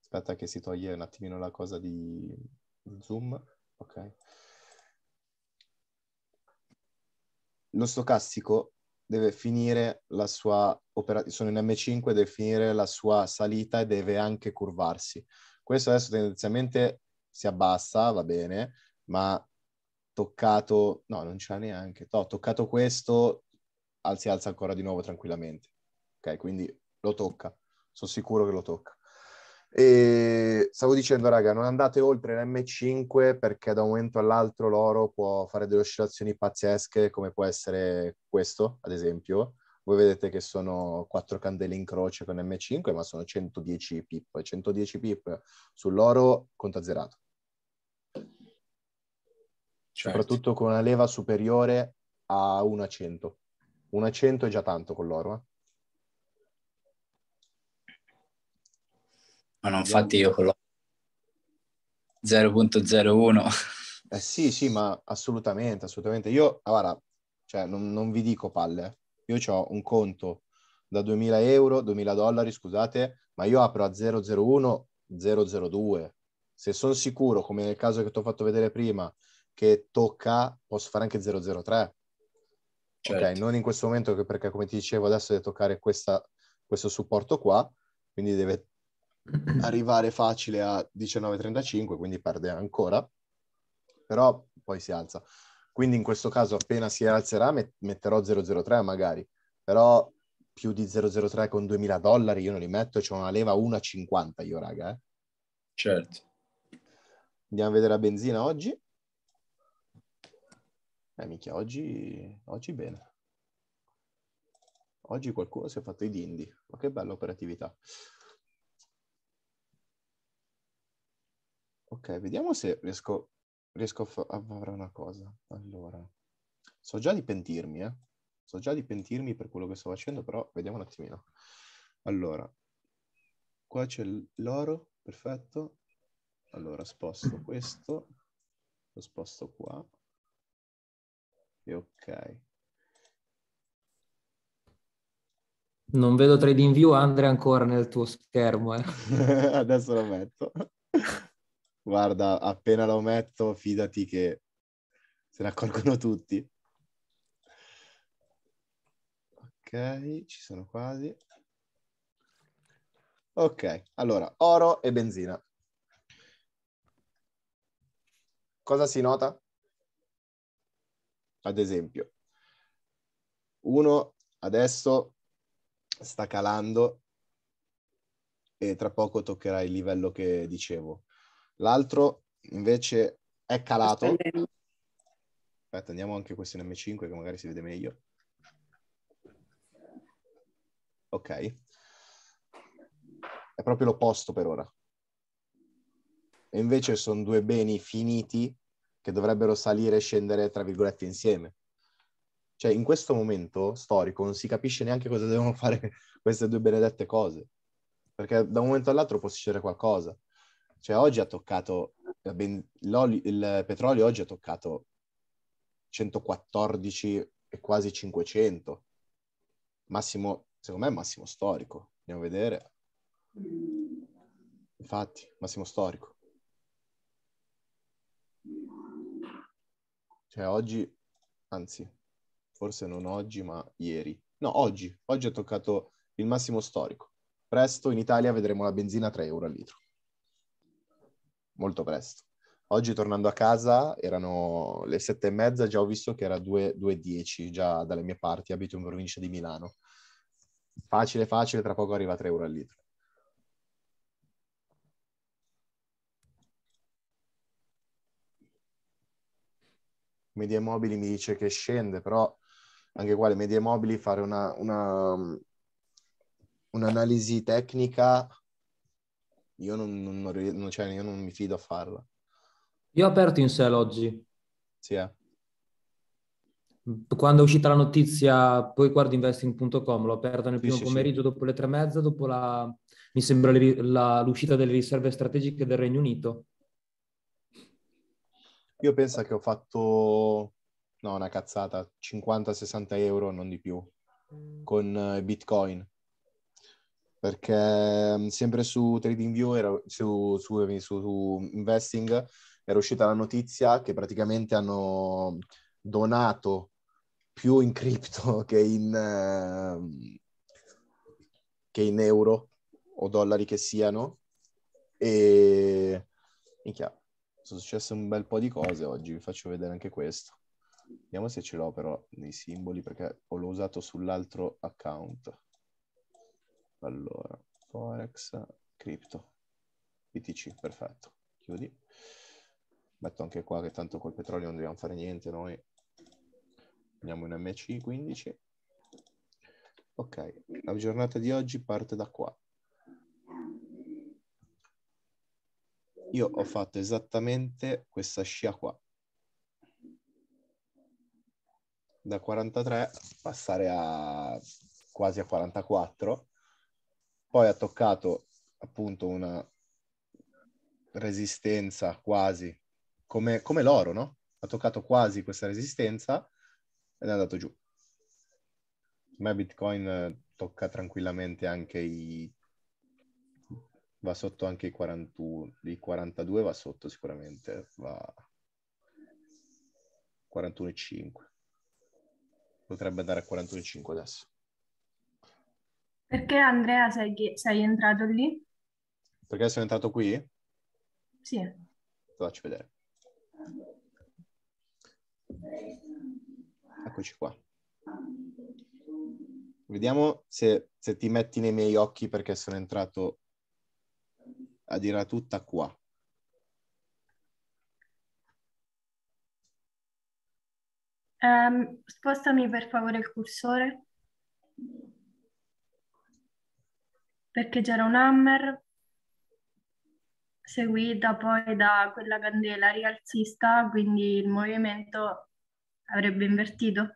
Aspetta che si toglie un attimino la cosa di zoom. Ok. Lo stocastico deve finire la sua operazione, sono in M5, deve finire la sua salita e deve anche curvarsi. Questo adesso tendenzialmente si abbassa, va bene, ma toccato, no, non c'è neanche, no, toccato questo, si alza ancora di nuovo tranquillamente. Ok, quindi lo tocca, sono sicuro che lo tocca. E stavo dicendo, raga, non andate oltre l'M5 perché da un momento all'altro l'oro può fare delle oscillazioni pazzesche, come può essere questo, ad esempio, voi vedete che sono quattro candele in croce con M5, ma sono 110 pip. 110 pip sull'oro conta zerato. Certo. Soprattutto con una leva superiore a 1 a 100. 1 a 100 è già tanto con l'oro. Eh? Ma non fate io con l'oro. 0.01. Eh sì, sì, ma assolutamente, assolutamente. Io, ah, guarda, cioè, non, non vi dico palle, eh io ho un conto da 2000 euro, 2000 dollari, scusate, ma io apro a 001, 002. Se sono sicuro, come nel caso che ti ho fatto vedere prima, che tocca, posso fare anche 003. Certo. Ok, non in questo momento, perché come ti dicevo adesso deve toccare questa, questo supporto qua, quindi deve arrivare facile a 19,35, quindi perde ancora, però poi si alza. Quindi in questo caso appena si alzerà met- metterò 003 magari, però più di 003 con 2000 dollari io non li metto, c'è una leva 1,50 io raga. Eh. Certo. Andiamo a vedere la benzina oggi. Eh mica oggi, oggi bene. Oggi qualcuno si è fatto i dindi, ma che bella operatività. Ok, vediamo se riesco riesco a, fare una cosa. Allora, so già di pentirmi, eh. So già di pentirmi per quello che sto facendo, però vediamo un attimino. Allora, qua c'è l'oro, perfetto. Allora, sposto questo, lo sposto qua. E ok. Non vedo trading view, Andrea, ancora nel tuo schermo. Eh. Adesso lo metto. Guarda, appena lo metto, fidati che se ne accorgono tutti. Ok, ci sono quasi. Ok, allora, oro e benzina. Cosa si nota? Ad esempio, uno adesso sta calando e tra poco toccherà il livello che dicevo, l'altro invece è calato. Aspetta, andiamo anche questo in M5 che magari si vede meglio. Ok. È proprio l'opposto per ora. E invece sono due beni finiti che dovrebbero salire e scendere, tra virgolette, insieme. Cioè, in questo momento storico non si capisce neanche cosa devono fare queste due benedette cose. Perché da un momento all'altro può succedere qualcosa. Cioè oggi ha toccato, eh, ben, il petrolio oggi ha toccato 114 e quasi 500. Massimo, secondo me è massimo storico. Andiamo a vedere. Infatti, massimo storico. Cioè oggi, anzi, forse non oggi, ma ieri. No, oggi. Oggi ha toccato il massimo storico. Presto in Italia vedremo la benzina a 3 euro al litro molto presto. Oggi tornando a casa erano le sette e mezza, già ho visto che era 2.10 già dalle mie parti, abito in provincia di Milano. Facile, facile, tra poco arriva 3 euro al litro. Media Mobili mi dice che scende, però anche qua le Media Mobili fare una, una, un'analisi tecnica io non, non, non, cioè, io non mi fido a farla. Io ho aperto in sell oggi. Sì, eh. Quando è uscita la notizia, poi guardo investing.com, l'ho aperta nel primo sì, pomeriggio sì. dopo le tre e mezza, dopo la, mi sembra le, la, l'uscita delle riserve strategiche del Regno Unito. Io penso che ho fatto, no, una cazzata, 50-60 euro, non di più, con eh, Bitcoin perché mm, sempre su TradingView, su, su, su, su Investing, era uscita la notizia che praticamente hanno donato più in cripto che in, ehm, che in euro o dollari che siano. E minchia, sono successe un bel po' di cose oggi, vi faccio vedere anche questo. Vediamo se ce l'ho però nei simboli perché l'ho usato sull'altro account. Allora, Forex, Crypto, BTC, perfetto. Chiudi. Metto anche qua che tanto col petrolio non dobbiamo fare niente noi. Andiamo in MC15. Ok, la giornata di oggi parte da qua. Io ho fatto esattamente questa scia qua. Da 43 passare a quasi a 44 poi ha toccato appunto una resistenza quasi, come, come l'oro, no? Ha toccato quasi questa resistenza ed è andato giù. Ma Bitcoin eh, tocca tranquillamente anche i... va sotto anche i 41, i 42 va sotto sicuramente, va 41,5. Potrebbe andare a 41,5 adesso. Perché Andrea sei, sei entrato lì? Perché sono entrato qui? Sì. Ti faccio vedere. Eccoci qua. Vediamo se, se, ti metti nei miei occhi perché sono entrato a dirla tutta qua. Um, spostami per favore il cursore perché c'era un hammer seguita poi da quella candela rialzista, quindi il movimento avrebbe invertito.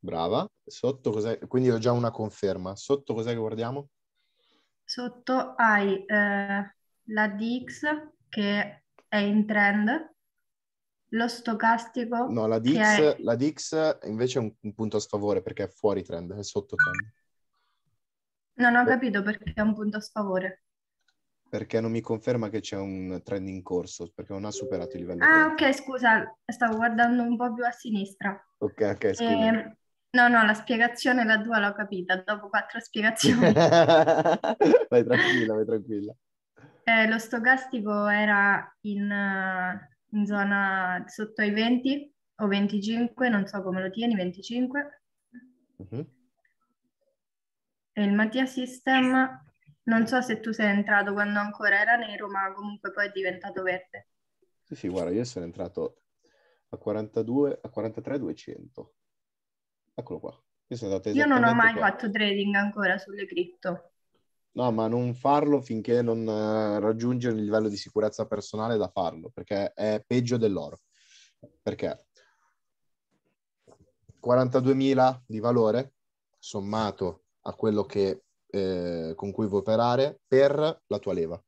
Brava, sotto cos'è? Quindi ho già una conferma. Sotto cos'è che guardiamo? Sotto hai eh, la DX che è in trend, lo stocastico. No, la DX, è... la DX invece è un, un punto a sfavore perché è fuori trend, è sotto trend. Non ho capito perché è un punto a sfavore. Perché non mi conferma che c'è un trend in corso, perché non ha superato il livello. Ah, 30. ok, scusa, stavo guardando un po' più a sinistra. Ok, ok, scusa. Eh, no, no, la spiegazione la tua l'ho capita, dopo quattro spiegazioni. vai tranquilla, vai tranquilla. Eh, lo stocastico era in, eh, in zona sotto i 20 o 25, non so come lo tieni, 25. Uh-huh. Mhm il Mattia System, non so se tu sei entrato quando ancora era nero, ma comunque poi è diventato verde. Sì, sì, guarda, io sono entrato a 42, a 43, 200. Eccolo qua. Io, io non ho mai qua. fatto trading ancora sulle cripto. No, ma non farlo finché non eh, raggiunge il livello di sicurezza personale da farlo, perché è peggio dell'oro. Perché 42.000 di valore sommato a quello che, eh, con cui vuoi operare per la tua leva.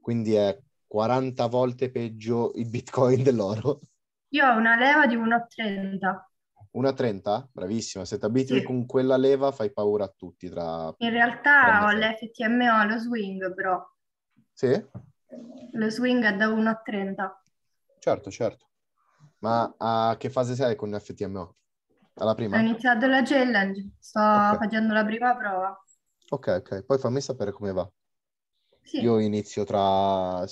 Quindi è 40 volte peggio il bitcoin dell'oro. Io ho una leva di 1,30. 1,30? Bravissima, se ti abiti sì. con quella leva fai paura a tutti. Tra... In realtà ho l'FTMO, lo swing però. Sì? Lo swing è da 1 a 30. Certo, certo. Ma a ah, che fase sei con l'FTMO? Alla prima? Ho iniziato la challenge, sto okay. facendo la prima prova. Ok, ok, poi fammi sapere come va. Sì. Io inizio tra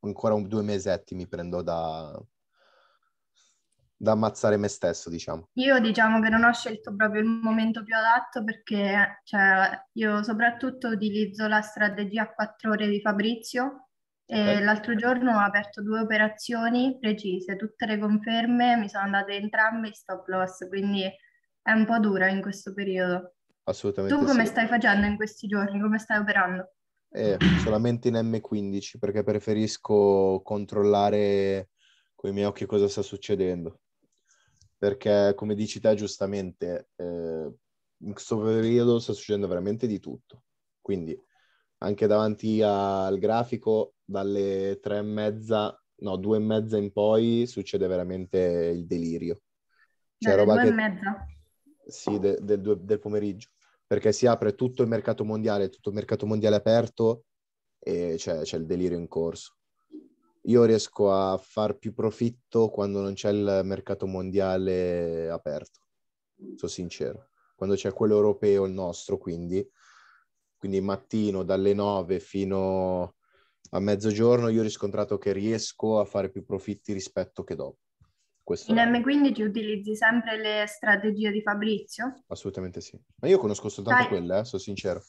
ancora un, due mesetti, mi prendo da, da ammazzare me stesso, diciamo. Io diciamo che non ho scelto proprio il momento più adatto perché cioè, io soprattutto utilizzo la strategia a quattro ore di Fabrizio Okay. L'altro giorno ho aperto due operazioni precise, tutte le conferme mi sono andate entrambe in stop loss, quindi è un po' dura in questo periodo. Assolutamente. Tu come sì. stai facendo in questi giorni? Come stai operando? Eh, solamente in M15 perché preferisco controllare con i miei occhi cosa sta succedendo. Perché come dici te giustamente, eh, in questo periodo sta succedendo veramente di tutto. Quindi anche davanti al grafico dalle tre e mezza, no, due e mezza in poi succede veramente il delirio. Cioè, roba due che... e mezza? Sì, de, de, de, del pomeriggio, perché si apre tutto il mercato mondiale, tutto il mercato mondiale aperto e c'è, c'è il delirio in corso. Io riesco a far più profitto quando non c'è il mercato mondiale aperto, sono sincero. Quando c'è quello europeo, il nostro, quindi, quindi mattino dalle 9 fino a mezzogiorno io ho riscontrato che riesco a fare più profitti rispetto che dopo. Questo in è... M15 utilizzi sempre le strategie di Fabrizio? Assolutamente sì. Ma io conosco soltanto Dai. quelle, eh, sono sincero.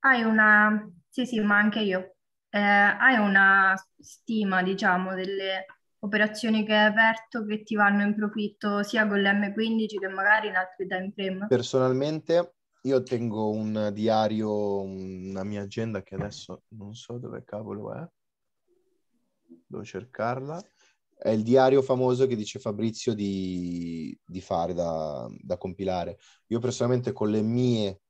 Hai una... Sì, sì, ma anche io. Eh, hai una stima, diciamo, delle operazioni che hai aperto che ti vanno in profitto sia con le m 15 che magari in altri time frame? Personalmente io tengo un diario, una mia agenda che adesso non so dove cavolo è, devo cercarla. È il diario famoso che dice Fabrizio di, di fare, da, da, compilare. Io personalmente con le mie,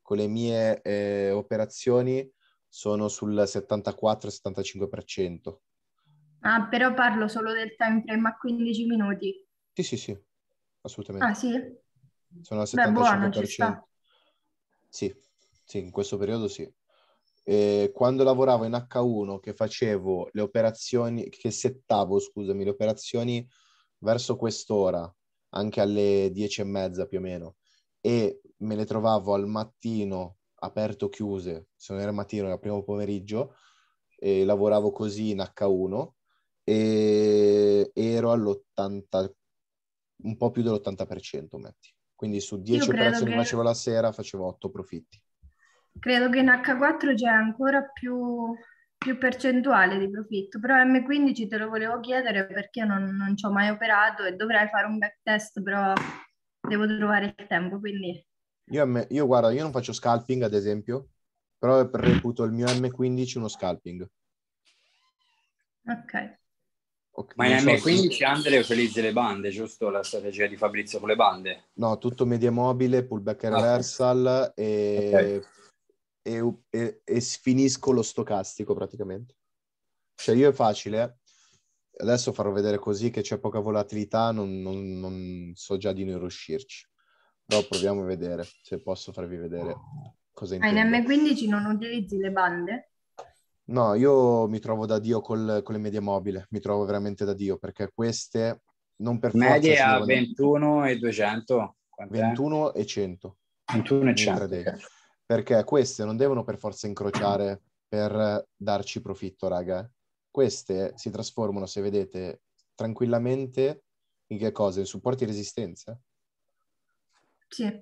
con le mie eh, operazioni sono sul 74-75%. Ah, però parlo solo del time frame a 15 minuti. Sì, sì, sì, assolutamente. Ah, sì? Sono al 75%. Beh, buono, sì, sì, in questo periodo sì. Eh, quando lavoravo in H1 che facevo le operazioni, che settavo, scusami, le operazioni verso quest'ora, anche alle dieci e mezza più o meno, e me le trovavo al mattino aperto chiuse, se non era mattino era primo pomeriggio, e lavoravo così in H1 e ero all'80, un po' più dell'80%, metti. Quindi su 10 operazioni che... facevo la sera, facevo 8 profitti. Credo che in H4 c'è ancora più, più percentuale di profitto, però M15 te lo volevo chiedere perché non, non ci ho mai operato e dovrei fare un backtest, però devo trovare il tempo, quindi... Io, M... io guarda, io non faccio scalping ad esempio, però reputo il mio M15 uno scalping. Ok. Okay, in m 15 sì. Andre utilizza le bande, giusto? La strategia di Fabrizio con le bande. No, tutto media mobile, pullback ah, reversal sì. e, okay. e, e, e, sfinisco lo stocastico praticamente. Cioè io è facile, eh. adesso farò vedere così che c'è poca volatilità, non, non, non so già di non riuscirci. Però proviamo a vedere se posso farvi vedere cosa intendo. Ah, in M15 non utilizzi le bande? No, io mi trovo da Dio col, con le medie mobile, mi trovo veramente da Dio perché queste non per forza... Medie a 21 e 200? 21 e 100. 21 e 100. Okay. Perché queste non devono per forza incrociare per darci profitto, raga. Eh. Queste si trasformano, se vedete, tranquillamente in che cosa? In supporti resistenza. Sì.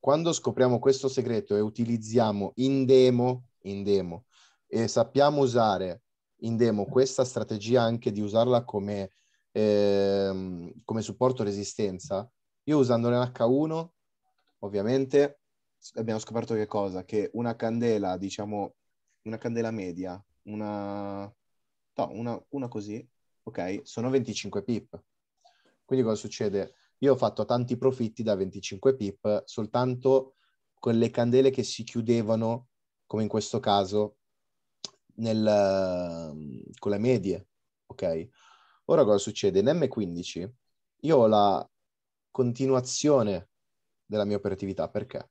Quando scopriamo questo segreto e utilizziamo in demo, in demo e sappiamo usare in demo questa strategia anche di usarla come, ehm, come supporto resistenza, io usando l'NH1, ovviamente, abbiamo scoperto che cosa? Che una candela, diciamo, una candela media, una, no, una, una così, ok, sono 25 pip. Quindi cosa succede? Io ho fatto tanti profitti da 25 pip soltanto con le candele che si chiudevano, come in questo caso, nella, ehm, con le medie, ok? Ora cosa succede? In M15 io ho la continuazione della mia operatività, perché?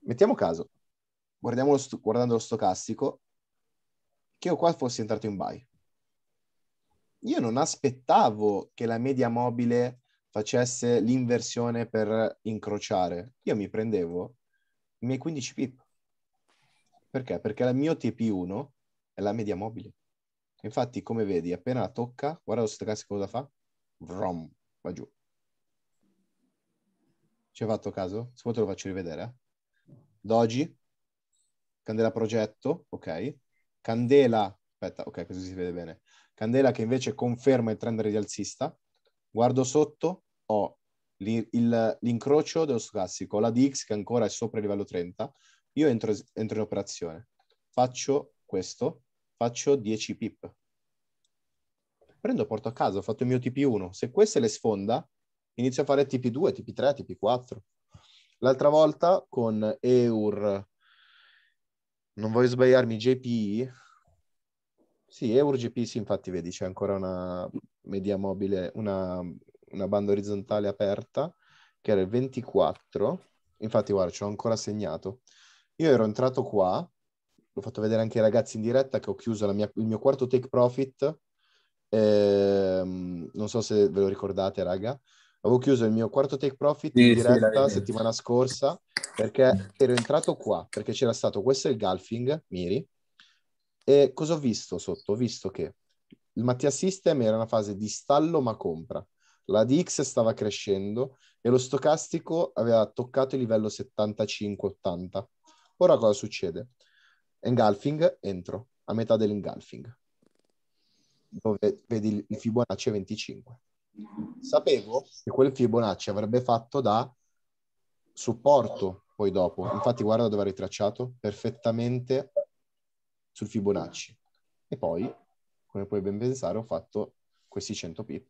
Mettiamo caso, guardiamo lo st- guardando lo stocastico, che io qua fossi entrato in buy. Io non aspettavo che la media mobile facesse l'inversione per incrociare. Io mi prendevo i miei 15 pip. Perché? Perché la mio TP1 è la media mobile. Infatti, come vedi, appena la tocca, guarda lo staccarsi cosa fa, vrom, va giù. Ci hai fatto caso? Se vuoi te lo faccio rivedere. Eh? Doji, candela progetto, ok. Candela, aspetta, ok, così si vede bene. Candela che invece conferma il trend rialzista. Guardo sotto, ho l'incrocio dello stocastico, la DX che ancora è sopra il livello 30, io entro, entro in operazione, faccio questo, faccio 10 pip. Prendo, porto a casa, ho fatto il mio TP1. Se queste le sfonda, inizio a fare TP2, TP3, TP4. L'altra volta con EUR, non voglio sbagliarmi, JP. Sì, EUR GP, sì, infatti, vedi, c'è ancora una media mobile, una, una banda orizzontale aperta, che era il 24. Infatti, guarda, ce l'ho ancora segnato. Io ero entrato qua, l'ho fatto vedere anche ai ragazzi in diretta che ho chiuso mia, il mio quarto take profit, ehm, non so se ve lo ricordate raga, avevo chiuso il mio quarto take profit sì, in diretta sì, settimana scorsa perché ero entrato qua, perché c'era stato questo è il golfing, Miri, e cosa ho visto sotto? Ho visto che il Mattia System era una fase di stallo ma compra, la DX stava crescendo e lo stocastico aveva toccato il livello 75-80. Ora cosa succede? Engulfing, entro, a metà dell'engulfing, dove vedi il Fibonacci 25. Sapevo che quel Fibonacci avrebbe fatto da supporto poi dopo. Infatti guarda dove ha ritracciato, perfettamente sul Fibonacci. E poi, come puoi ben pensare, ho fatto questi 100 pip.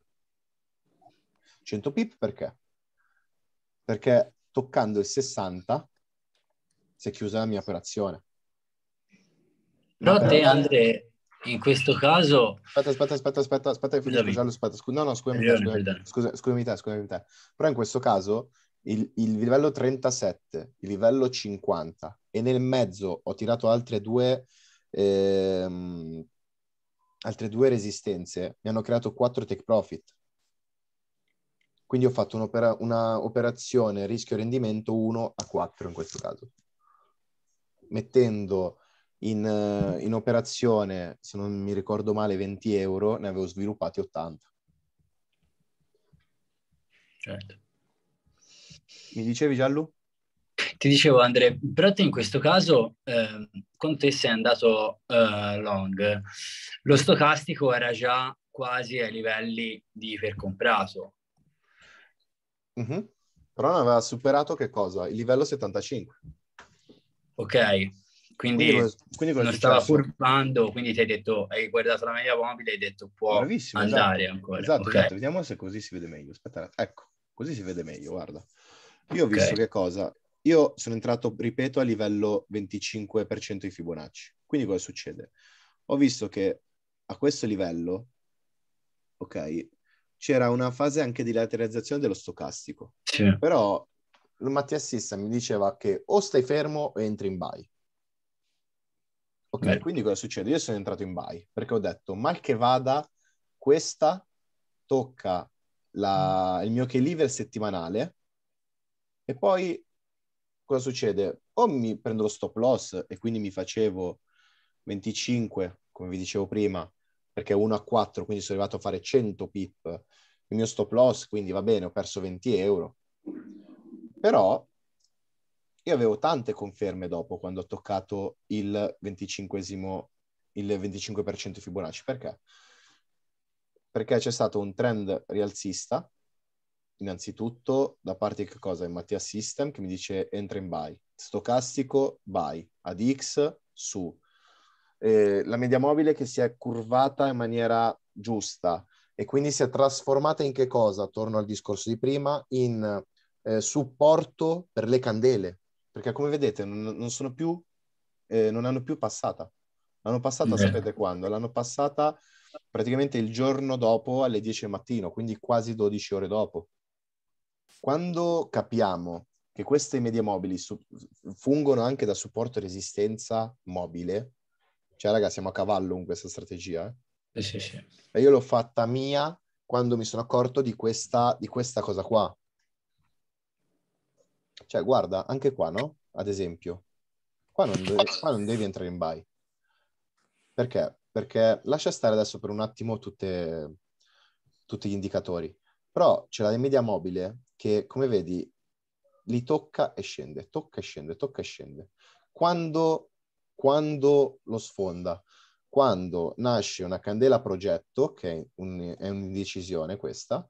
100 pip perché? Perché toccando il 60 si è chiusa la mia operazione. Però te Andre, in questo caso... Aspetta, aspetta, aspetta, aspetta, aspetta, finisco, Giallo, aspetta, scu- no, no, scusami, te, scusami, scusa, scusami te, scusami te. Però in questo caso il, il, livello 37, il livello 50 e nel mezzo ho tirato altre due, ehm, altre due resistenze, mi hanno creato 4 take profit. Quindi ho fatto un'opera- una operazione rischio-rendimento 1 a 4 in questo caso mettendo in, eh, in, operazione, se non mi ricordo male, 20 euro, ne avevo sviluppati 80. Certo. Mi dicevi Giallo? Ti dicevo Andrea, però te in questo caso eh, con te sei andato eh, long, lo stocastico era già quasi ai livelli di ipercomprato. mm hmm Però non aveva superato che cosa? Il livello 75. Ok, quindi, quindi, quindi non stava furbando, quindi ti hai detto, hai guardato la media mobile e hai detto può Bravissimo, esatto. andare esatto. ancora. Esatto, okay. esatto, vediamo se così si vede meglio. Aspetta, ecco, così si vede meglio, guarda. Io ho okay. visto che cosa? Io sono entrato, ripeto, a livello 25% di Fibonacci. Quindi cosa succede? Ho visto che a questo livello, ok, c'era una fase anche di lateralizzazione dello stocastico. Sì. Però Mattia Sissa mi diceva che o stai fermo o entri in buy. Ok, Beh. quindi cosa succede? Io sono entrato in buy perché ho detto, mal che vada, questa tocca la, mm. il mio key settimanale e poi cosa succede? O mi prendo lo stop loss e quindi mi facevo 25, come vi dicevo prima, perché 1 a 4, quindi sono arrivato a fare 100 pip il mio stop loss, quindi va bene, ho perso 20 euro. Però io avevo tante conferme dopo quando ho toccato il 25 il 25% Fibonacci. Perché? Perché c'è stato un trend rialzista, innanzitutto da parte di che cosa? Di Mattia System che mi dice entra in buy. Stocastico buy. ad X su. Eh, la media mobile che si è curvata in maniera giusta e quindi si è trasformata in che cosa? Torno al discorso di prima, in eh, supporto per le candele, perché come vedete non, non sono più, eh, non hanno più passata. L'hanno passata, mm sapete quando? L'hanno passata praticamente il giorno dopo alle 10 del mattino, quindi quasi 12 ore dopo. Quando capiamo che queste medie mobili su- fungono anche da supporto resistenza mobile, cioè ragazzi siamo a cavallo con questa strategia, eh? Sì, eh sì, sì. E io l'ho fatta mia quando mi sono accorto di questa, di questa cosa qua. Cioè, guarda, anche qua, no? Ad esempio, qua non, devi, qua non devi entrare in buy. Perché? Perché lascia stare adesso per un attimo tutte, tutti gli indicatori. Però c'è la media mobile che, come vedi, li tocca e scende, tocca e scende, tocca e scende. Quando, quando lo sfonda? Quando nasce una candela progetto, che è, un, è un'indecisione questa,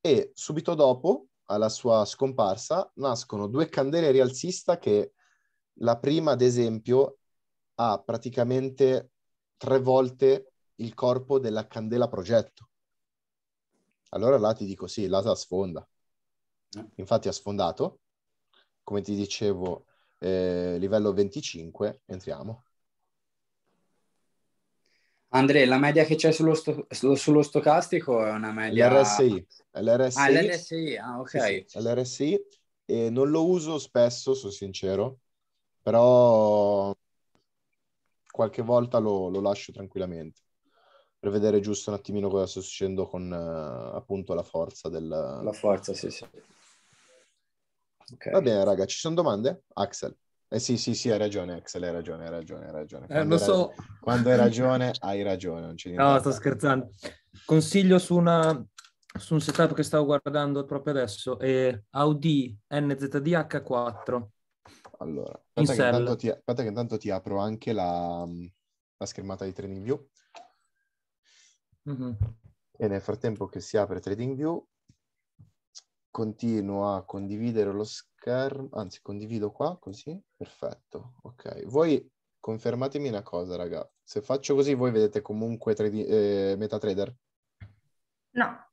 e subito dopo alla sua scomparsa, nascono due candele rialzista che la prima, ad esempio, ha praticamente tre volte il corpo della candela progetto. Allora là ti dico sì, l'ATA sfonda. Eh. Infatti ha sfondato, come ti dicevo, eh, livello 25, entriamo. Andrea, la media che c'è sullo, sto, sullo stocastico è una media... L'RSI. LRSI. Ah, l'RSI, ah, ok. Sì, l'RSI. E non lo uso spesso, sono sincero, però qualche volta lo, lo lascio tranquillamente per vedere giusto un attimino cosa sta succedendo con uh, appunto la forza del... La forza, sì, sì. Okay. Va bene, raga, ci sono domande? Axel. Eh sì, sì, sì, hai ragione, Axel, hai ragione, hai ragione, hai ragione. Eh, quando, eh, lo hai so. Ragione, quando hai ragione, hai ragione. no, sto scherzando. Consiglio su, una, su, un setup che stavo guardando proprio adesso, è Audi NZDH 4. Allora, aspetta che, ti, aspetta che, intanto ti, apro anche la, la schermata di TradingView. Mm-hmm. E nel frattempo che si apre TradingView, continuo a condividere lo schermo share, anzi condivido qua così, perfetto, ok. Voi confermatemi una cosa raga, se faccio così voi vedete comunque eh, MetaTrader? No.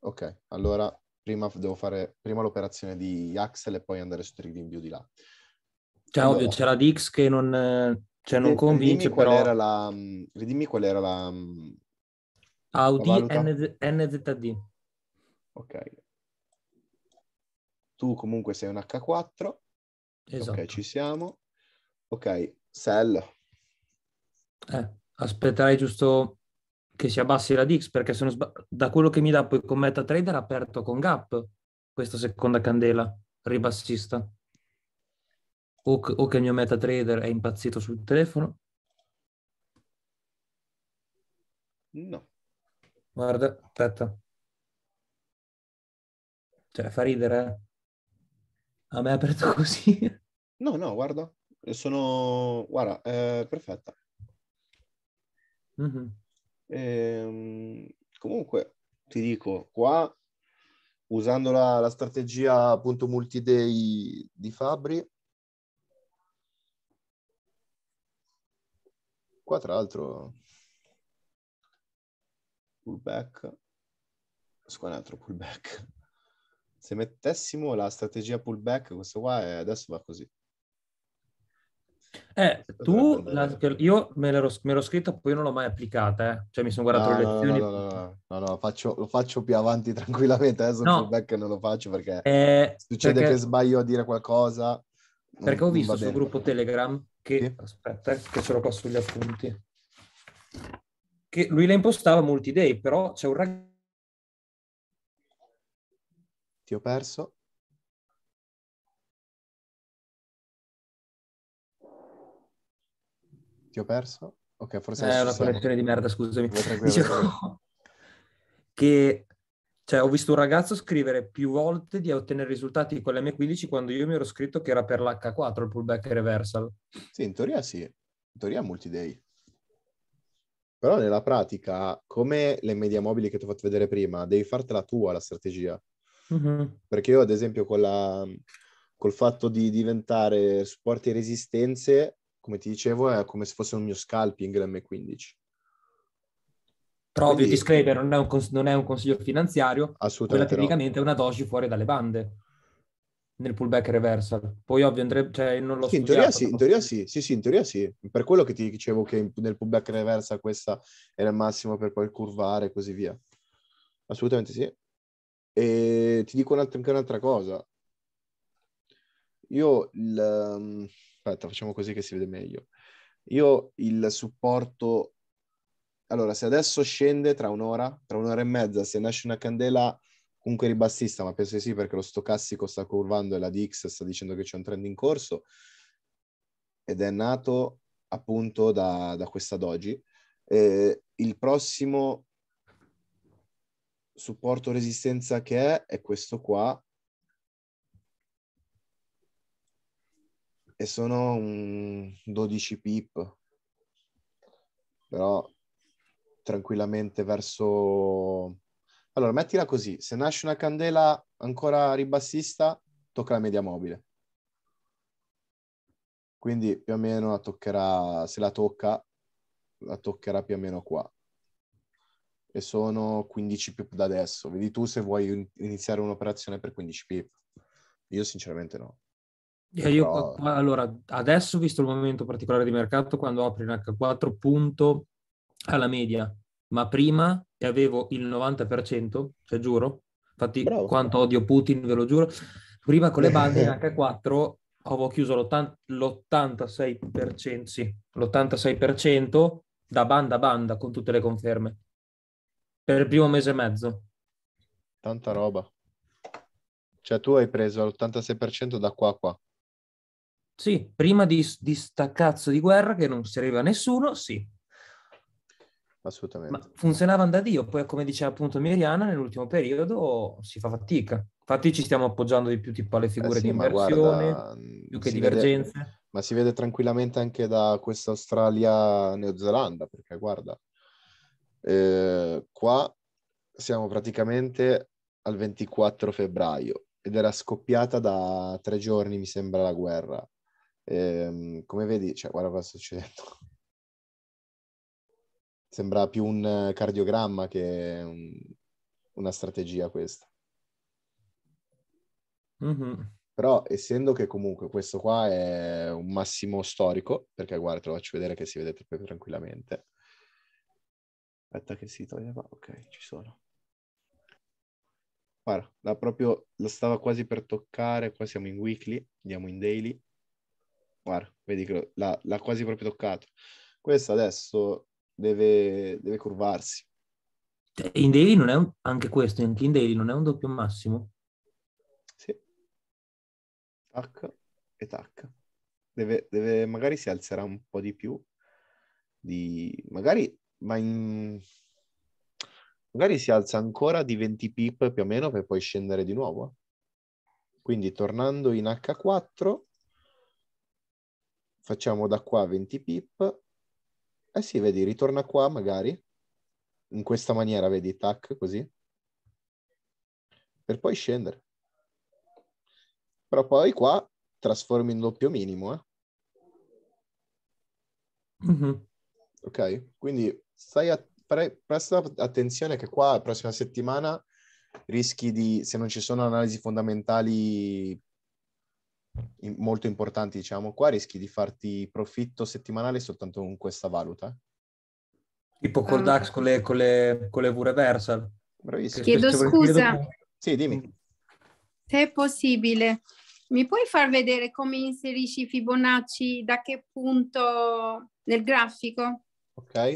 Ok, allora prima devo fare prima l'operazione di Axel e poi andare su TradingView di là. Cioè allora, ovvio c'era Dix che non, cioè, non convince qual però... Era la, ridimmi qual era la... Audi la NZ, NZD. Ok, tu comunque sei un H4. Esatto. Ok, ci siamo. Ok, sell. Eh, aspetterai giusto che si abbassi la DIX perché se non sbaglio, da quello che mi dà poi con MetaTrader aperto con gap questa seconda candela ribassista. O che, o che il mio MetaTrader è impazzito sul telefono. No. Guarda, aspetta. Cioè, fa ridere, eh? A me è aperto così. No, no, guarda, sono... guarda, eh, perfetta. Mm-hmm. Ehm, comunque, ti dico, qua, usando la, la strategia appunto multi-day di Fabri, qua tra l'altro pullback, su altro pullback se mettessimo la strategia pullback, questo qua è, eh, adesso va così. Eh, tu, la, io me l'ero, me l'ero scritta, poi non l'ho mai applicata, eh. cioè mi sono guardato no, le lezioni. No, no, no, no faccio, lo faccio più avanti tranquillamente, adesso il pullback non lo faccio perché eh, succede perché... che sbaglio a dire qualcosa. Perché ho visto sul gruppo Telegram che, sì? aspetta, eh, che ce l'ho qua sugli appunti, che lui la impostava multi-day, però c'è un ragazzo ti ho perso. Ti ho perso? Ok, forse... È eh, una connessione di merda, scusami. Dicevo che cioè, ho visto un ragazzo scrivere più volte di ottenere risultati con l'M15 quando io mi ero scritto che era per l'H4 il pullback reversal. Sì, in teoria sì. In teoria multi-day. Però nella pratica, come le media mobili che ti ho fatto vedere prima, devi fartela tua la strategia. Mm-hmm. Perché io, ad esempio, con la, col fatto di diventare supporti e resistenze, come ti dicevo, è come se fosse un mio scalping l'M15. Proprio Quindi, disclaimer, non è, un cons- non è un consiglio finanziario, quella tecnicamente no. è una doji fuori dalle bande nel pullback reversal. Poi ovvio andrebbe, cioè non lo so. Sì, in teoria, sì, in teoria sì, sì, sì, in teoria sì. Per quello che ti dicevo che nel pullback reversal questa era il massimo per poi curvare e così via. Assolutamente sì. E ti dico anche un'altra, cosa. Io il... Ehm, aspetta, facciamo così che si vede meglio. Io il supporto... Allora, se adesso scende tra un'ora, tra un'ora e mezza, se nasce una candela comunque ribassista, ma penso di sì perché lo stocastico sta curvando e la DX sta dicendo che c'è un trend in corso ed è nato appunto da, da questa doji. Eh, il prossimo supporto resistenza che è, è questo qua. E sono un 12 pip, però tranquillamente verso... Allora, mettila così, se nasce una candela ancora ribassista, tocca la media mobile. Quindi più o meno la toccherà, se la tocca, la toccherà più o meno qua e sono 15 pip da adesso. Vedi tu se vuoi iniziare un'operazione per 15 pip. Io sinceramente no. Eh, Però... Io, allora, adesso, visto il momento particolare di mercato, quando apri un H4 punto alla media, ma prima e avevo il 90%, cioè giuro, infatti Bravo. quanto odio Putin, ve lo giuro, prima con le bande in H4 avevo chiuso l'86%, sì, l'86% da banda a banda con tutte le conferme per il primo mese e mezzo. Tanta roba. Cioè tu hai preso l'86% da qua a qua. Sì, prima di, di sta di guerra che non serviva a nessuno, sì. Assolutamente. Ma funzionavano da Dio, poi come diceva appunto Miriana, nell'ultimo periodo si fa fatica. Infatti ci stiamo appoggiando di più tipo alle figure eh sì, di inversione, guarda, più mm, che divergenze. Vede, ma si vede tranquillamente anche da questa australia neozelanda perché guarda, eh, qua siamo praticamente al 24 febbraio ed era scoppiata da tre giorni, mi sembra, la guerra. Eh, come vedi, cioè, guarda cosa sta succedendo. Sembra più un cardiogramma che un, una strategia questa. Mm-hmm. Però essendo che comunque questo qua è un massimo storico, perché guarda, te lo faccio vedere che si vede più tranquillamente Aspetta che si toglieva. Ok, ci sono. Guarda, la proprio la stava quasi per toccare. Qua siamo in weekly, andiamo in daily. Guarda, vedi che l'ha, l'ha quasi proprio toccato. Questa adesso deve, deve curvarsi. Cioè, in daily non è un, anche questo, anche in daily non è un doppio massimo? Sì. Tac e tac. Deve, deve, magari si alzerà un po' di più. Di, magari ma in... magari si alza ancora di 20 pip più o meno per poi scendere di nuovo. Quindi tornando in H4, facciamo da qua 20 pip. Eh sì, vedi, ritorna qua magari, in questa maniera, vedi, tac, così, per poi scendere. Però poi qua trasformi in doppio minimo, eh? Mm-hmm. Ok, quindi stai a, pre, presta attenzione che qua la prossima settimana rischi di, se non ci sono analisi fondamentali in, molto importanti, diciamo, qua rischi di farti profitto settimanale soltanto con questa valuta. Tipo col ah. DAX con le, con le, con le V-reversal. Bravissimo. Chiedo scusa. Chiedo... Sì, dimmi. Se è possibile, mi puoi far vedere come inserisci Fibonacci, da che punto nel grafico? Ok.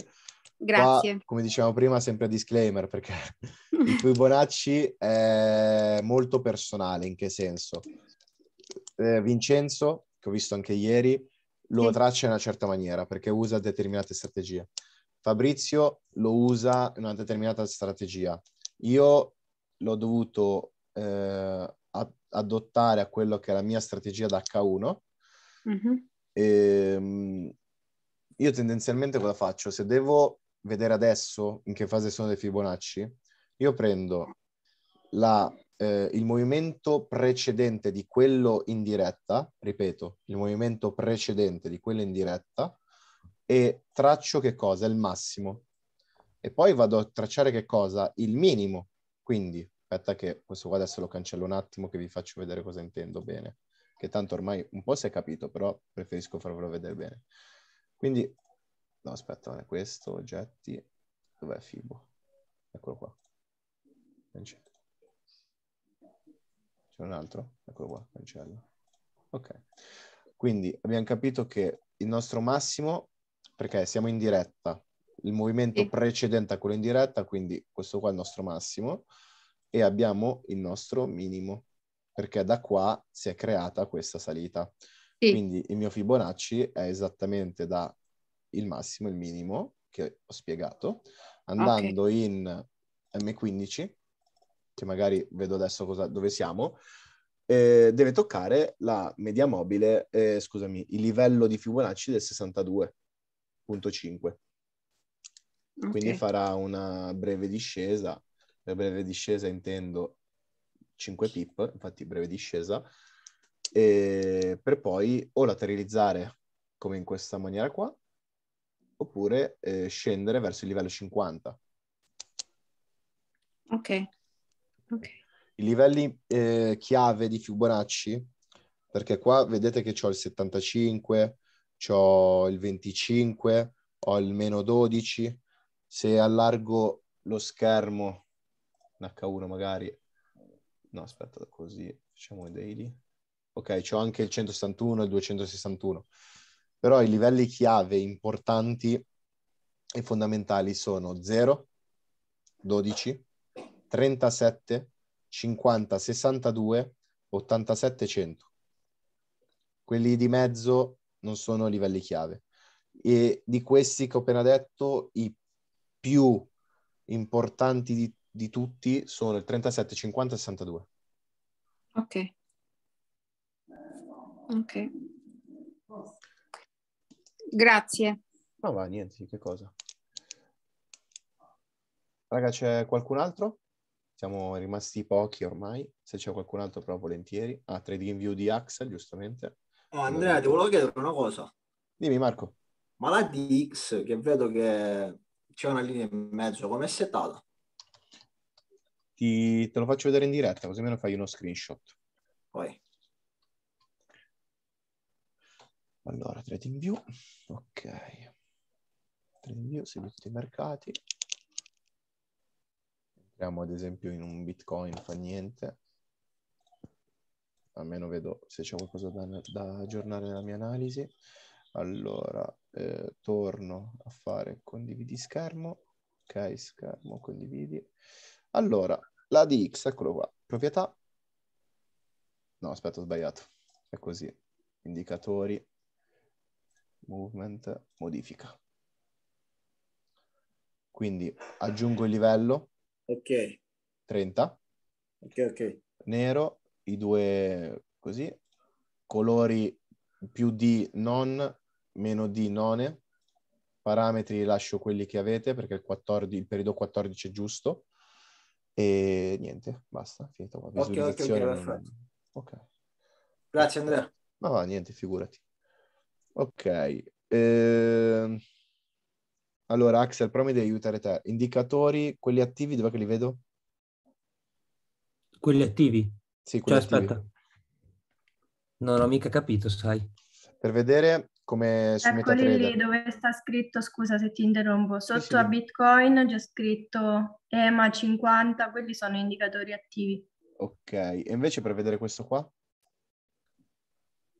Grazie. Qua, come dicevamo prima, sempre disclaimer, perché il Fibonacci è eh, molto personale, in che senso? Eh, Vincenzo, che ho visto anche ieri, lo sì. traccia in una certa maniera, perché usa determinate strategie. Fabrizio lo usa in una determinata strategia. Io l'ho dovuto eh, adottare a quello che è la mia strategia da H1. Mm-hmm. E, ehm, io tendenzialmente cosa faccio? Se devo vedere adesso in che fase sono dei Fibonacci, io prendo la, eh, il movimento precedente di quello in diretta, ripeto, il movimento precedente di quello in diretta, e traccio che cosa? Il massimo. E poi vado a tracciare che cosa? Il minimo. Quindi, aspetta che questo qua adesso lo cancello un attimo che vi faccio vedere cosa intendo bene. Che tanto ormai un po' si è capito, però preferisco farvelo vedere bene. Quindi No, aspetta, non è questo. Oggetti. Dov'è Fibo? Eccolo qua. Non c'è. C'è un altro? Eccolo qua, cancello. Ok. Quindi abbiamo capito che il nostro massimo, perché siamo in diretta, il movimento sì. precedente a quello in diretta, quindi questo qua è il nostro massimo, e abbiamo il nostro minimo, perché da qua si è creata questa salita. Sì. Quindi il mio Fibonacci è esattamente da il massimo il minimo, che ho spiegato, andando okay. in M15, che magari vedo adesso cosa, dove siamo, eh, deve toccare la media mobile, eh, scusami, il livello di Fibonacci del 62.5. Okay. Quindi farà una breve discesa, per breve discesa intendo 5 pip, infatti breve discesa, per poi o lateralizzare come in questa maniera qua, oppure eh, scendere verso il livello 50. Ok. okay. I livelli eh, chiave di Fibonacci, perché qua vedete che ho il 75, ho il 25, ho il meno 12. Se allargo lo schermo, un h 1 magari, no aspetta così, facciamo i daily. Ok, ho anche il 161 e il 261 però i livelli chiave importanti e fondamentali sono 0, 12, 37, 50, 62, 87, 100. Quelli di mezzo non sono livelli chiave. E di questi che ho appena detto, i più importanti di, di tutti sono il 37, 50 62. Ok. Ok. Grazie. No, ma niente, che cosa. Raga, c'è qualcun altro? Siamo rimasti pochi ormai. Se c'è qualcun altro, però volentieri. Ah, trading view di Axel, giustamente. Oh, Andrea, ti volevo chiedere una cosa. Dimmi, Marco. Ma la DX, che vedo che c'è una linea in mezzo, come è settata? Ti, te lo faccio vedere in diretta, così me ne fai uno screenshot. Poi. Allora, trading view, ok. Trading view, seguito dei mercati. Entriamo ad esempio in un Bitcoin, fa niente. Almeno vedo se c'è qualcosa da, da aggiornare nella mia analisi. Allora, eh, torno a fare condividi schermo. Ok, schermo, condividi. Allora, la DX, eccolo qua. Proprietà. No, aspetta, ho sbagliato. È così. Indicatori movement modifica. Quindi aggiungo il livello. Ok. 30. Ok, ok. Nero, i due così, colori più di non, meno di none. Parametri lascio quelli che avete perché il, 14, il periodo 14 è giusto. E niente, basta, finito qua. Ok, ok, ok, perfetto. Okay. Grazie Andrea. Ma va, niente, figurati. Ok. Eh, allora, Axel, però mi devi aiutare te. Indicatori, quelli attivi, dove li vedo? Quelli attivi? Sì, quelli cioè, attivi. aspetta. Non ho mica capito, sai. Per vedere come si mette Eccoli lì dove sta scritto, scusa se ti interrompo, sotto sì, sì. a Bitcoin c'è scritto EMA 50, quelli sono indicatori attivi. Ok, e invece per vedere questo qua?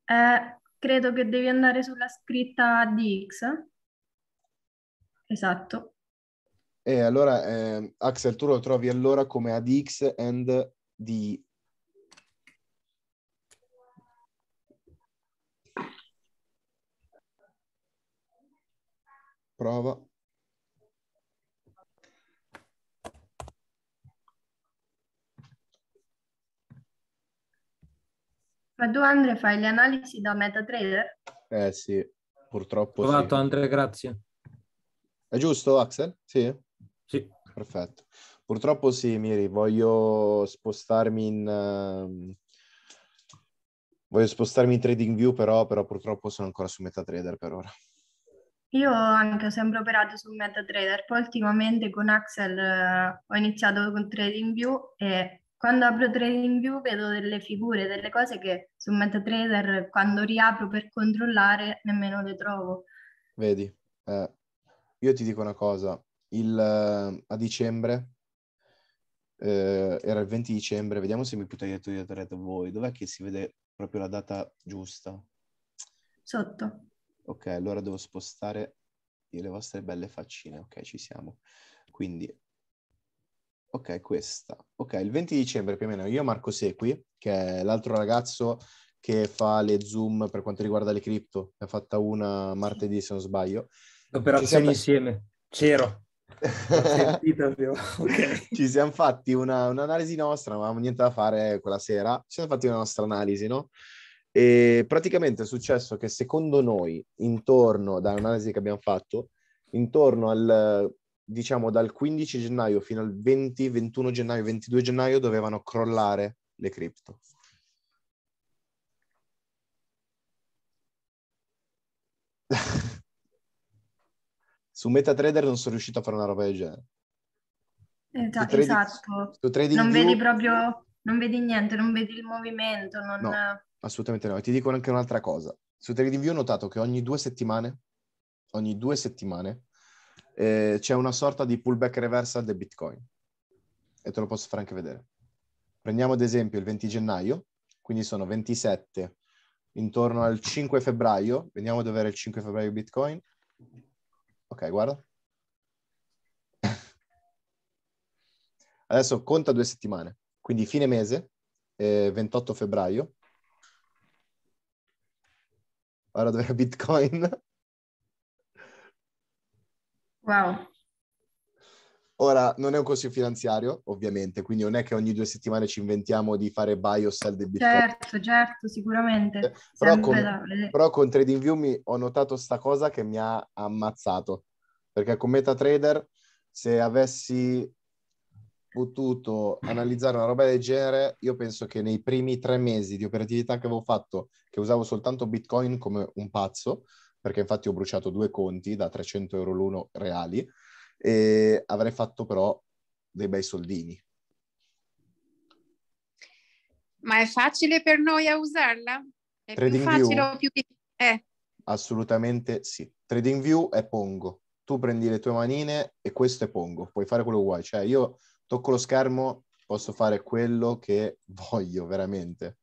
Eh, credo che devi andare sulla scritta di X. Esatto. E allora, eh, Axel, tu lo trovi allora come ADX and di... Prova. Ma tu Andre fai le analisi da MetaTrader? Eh sì, purtroppo Ho fatto sì. Andre, grazie. È giusto Axel? Sì? Sì. Perfetto. Purtroppo sì, Miri, voglio spostarmi in... Uh, voglio spostarmi in Trading View, però, però purtroppo sono ancora su MetaTrader per ora. Io anche ho sempre operato su MetaTrader, poi ultimamente con Axel eh, ho iniziato con TradingView e quando apro Trading View vedo delle figure, delle cose che su MetaTrader quando riapro per controllare nemmeno le trovo. Vedi, eh, io ti dico una cosa, il, eh, a dicembre, eh, era il 20 dicembre, vediamo se mi potete dire voi, dov'è che si vede proprio la data giusta? Sotto. Ok, allora devo spostare le vostre belle faccine, ok, ci siamo. Quindi Ok, questa. Ok, il 20 dicembre più o meno io Marco Sequi, che è l'altro ragazzo che fa le zoom per quanto riguarda le cripto, ne ha fatta una martedì se non sbaglio. L'operazione siamo... insieme, c'ero. Ci siamo fatti una, un'analisi nostra, non avevamo niente da fare quella sera, ci siamo fatti una nostra analisi, no? E praticamente è successo che secondo noi, intorno dall'analisi che abbiamo fatto, intorno al diciamo dal 15 gennaio fino al 20, 21 gennaio, 22 gennaio dovevano crollare le cripto. su MetaTrader non sono riuscito a fare una roba del genere. Esa- eh, trading, esatto. non vedi proprio, non vedi niente, non vedi il movimento. Non... No, assolutamente no. E ti dico anche un'altra cosa. Su TradingView ho notato che ogni due settimane, ogni due settimane, eh, c'è una sorta di pullback reversal del Bitcoin. E te lo posso fare anche vedere. Prendiamo ad esempio il 20 gennaio, quindi sono 27, intorno al 5 febbraio, vediamo dove era il 5 febbraio Bitcoin. Ok, guarda. Adesso conta due settimane, quindi fine mese, eh, 28 febbraio. Guarda dove era Bitcoin. Wow. Ora, non è un consiglio finanziario, ovviamente, quindi non è che ogni due settimane ci inventiamo di fare buy o sell del Bitcoin. Certo, certo, sicuramente. Eh, però, con, da... Eh. però con TradingView mi ho notato sta cosa che mi ha ammazzato, perché con MetaTrader, se avessi potuto analizzare una roba del genere, io penso che nei primi tre mesi di operatività che avevo fatto, che usavo soltanto Bitcoin come un pazzo, perché infatti ho bruciato due conti da 300 euro l'uno reali e avrei fatto però dei bei soldini. Ma è facile per noi a usarla? È Trading più facile View? o più eh. Assolutamente sì. TradingView è Pongo. Tu prendi le tue manine e questo è Pongo. Puoi fare quello che vuoi. Cioè io tocco lo schermo, posso fare quello che voglio veramente.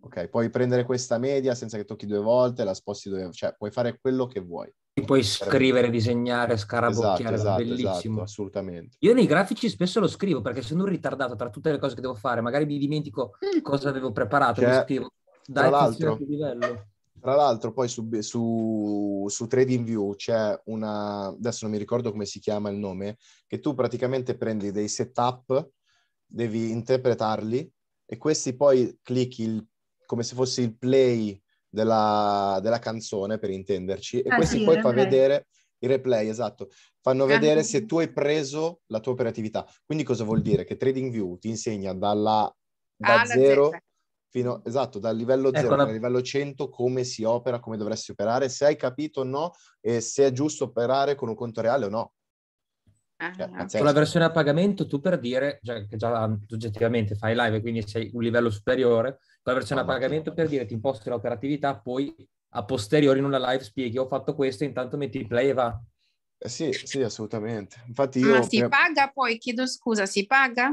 Ok, puoi prendere questa media senza che tocchi due volte, la sposti dove, cioè puoi fare quello che vuoi. Puoi scrivere, disegnare, scarabocchiare, esatto, esatto, esatto, bellissimo. Esatto, assolutamente. Io nei grafici spesso lo scrivo perché sono un ritardato tra tutte le cose che devo fare, magari mi dimentico mm. cosa avevo preparato, cioè, scrivo. Dai, tra l'altro, livello. Tra l'altro, poi su, su, su TradingView c'è una, adesso non mi ricordo come si chiama il nome, che tu praticamente prendi dei setup, devi interpretarli e questi poi clicchi il come se fosse il play della, della canzone, per intenderci, e ah, questi sì, poi fa vedere il replay, esatto, fanno ah, vedere se tu hai preso la tua operatività. Quindi cosa vuol dire? Che TradingView ti insegna dalla da ah, zero fino esatto, dal livello 0 ecco una... al livello 100 come si opera, come dovresti operare, se hai capito o no e se è giusto operare con un conto reale o no. Ah, cioè, con la versione a pagamento tu per dire, già, che già oggettivamente fai live e quindi sei un livello superiore, la versione a pagamento per dire ti imposti l'operatività, poi a posteriori in una live spieghi ho fatto questo, intanto metti play e va. Eh sì, sì, assolutamente. Infatti io... Ma si paga poi, chiedo scusa, si paga?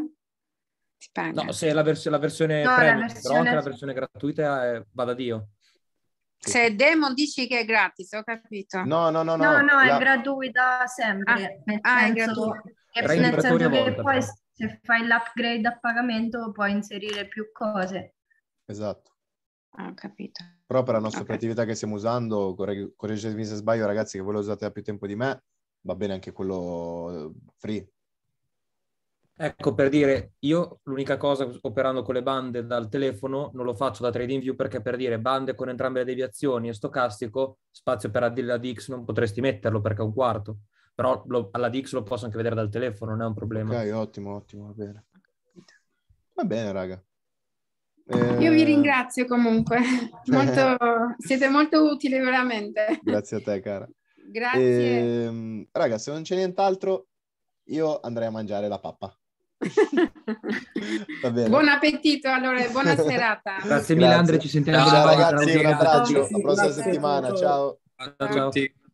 Si paga. No, se la, vers- la versione no, premium, la versione... però anche la versione gratuita è... Eh, vada Dio. Sì. Se demo dici che è gratis, ho capito. No, no, no, no. No, no, la... è gratuita sempre. Ah, ah è gratuita. Nel senso che volta, poi però. se fai l'upgrade a pagamento puoi inserire più cose. Esatto. Ah, ho capito. Però per la nostra okay. creatività che stiamo usando, correggetemi se sbaglio ragazzi che voi lo usate da più tempo di me, va bene anche quello eh, free. Ecco, per dire, io l'unica cosa operando con le bande dal telefono non lo faccio da TradingView perché per dire bande con entrambe le deviazioni e stocastico, spazio per AD la DX non potresti metterlo perché è un quarto, però lo, alla DX lo posso anche vedere dal telefono, non è un problema. Ok, ottimo, ottimo, va bene. Va bene, raga. Eh... Io vi eh, ringrazio comunque, molto, siete molto utili veramente. Grazie a te cara. Grazie. Eh, raga, se non c'è nient'altro, io andrei a mangiare la pappa. Buon appetito allora e buona serata. Grazie mille Andre, ci sentiamo. Ciao, ragazzi, un abbraccio, alla prossima settimana, ciao. ciao. ciao.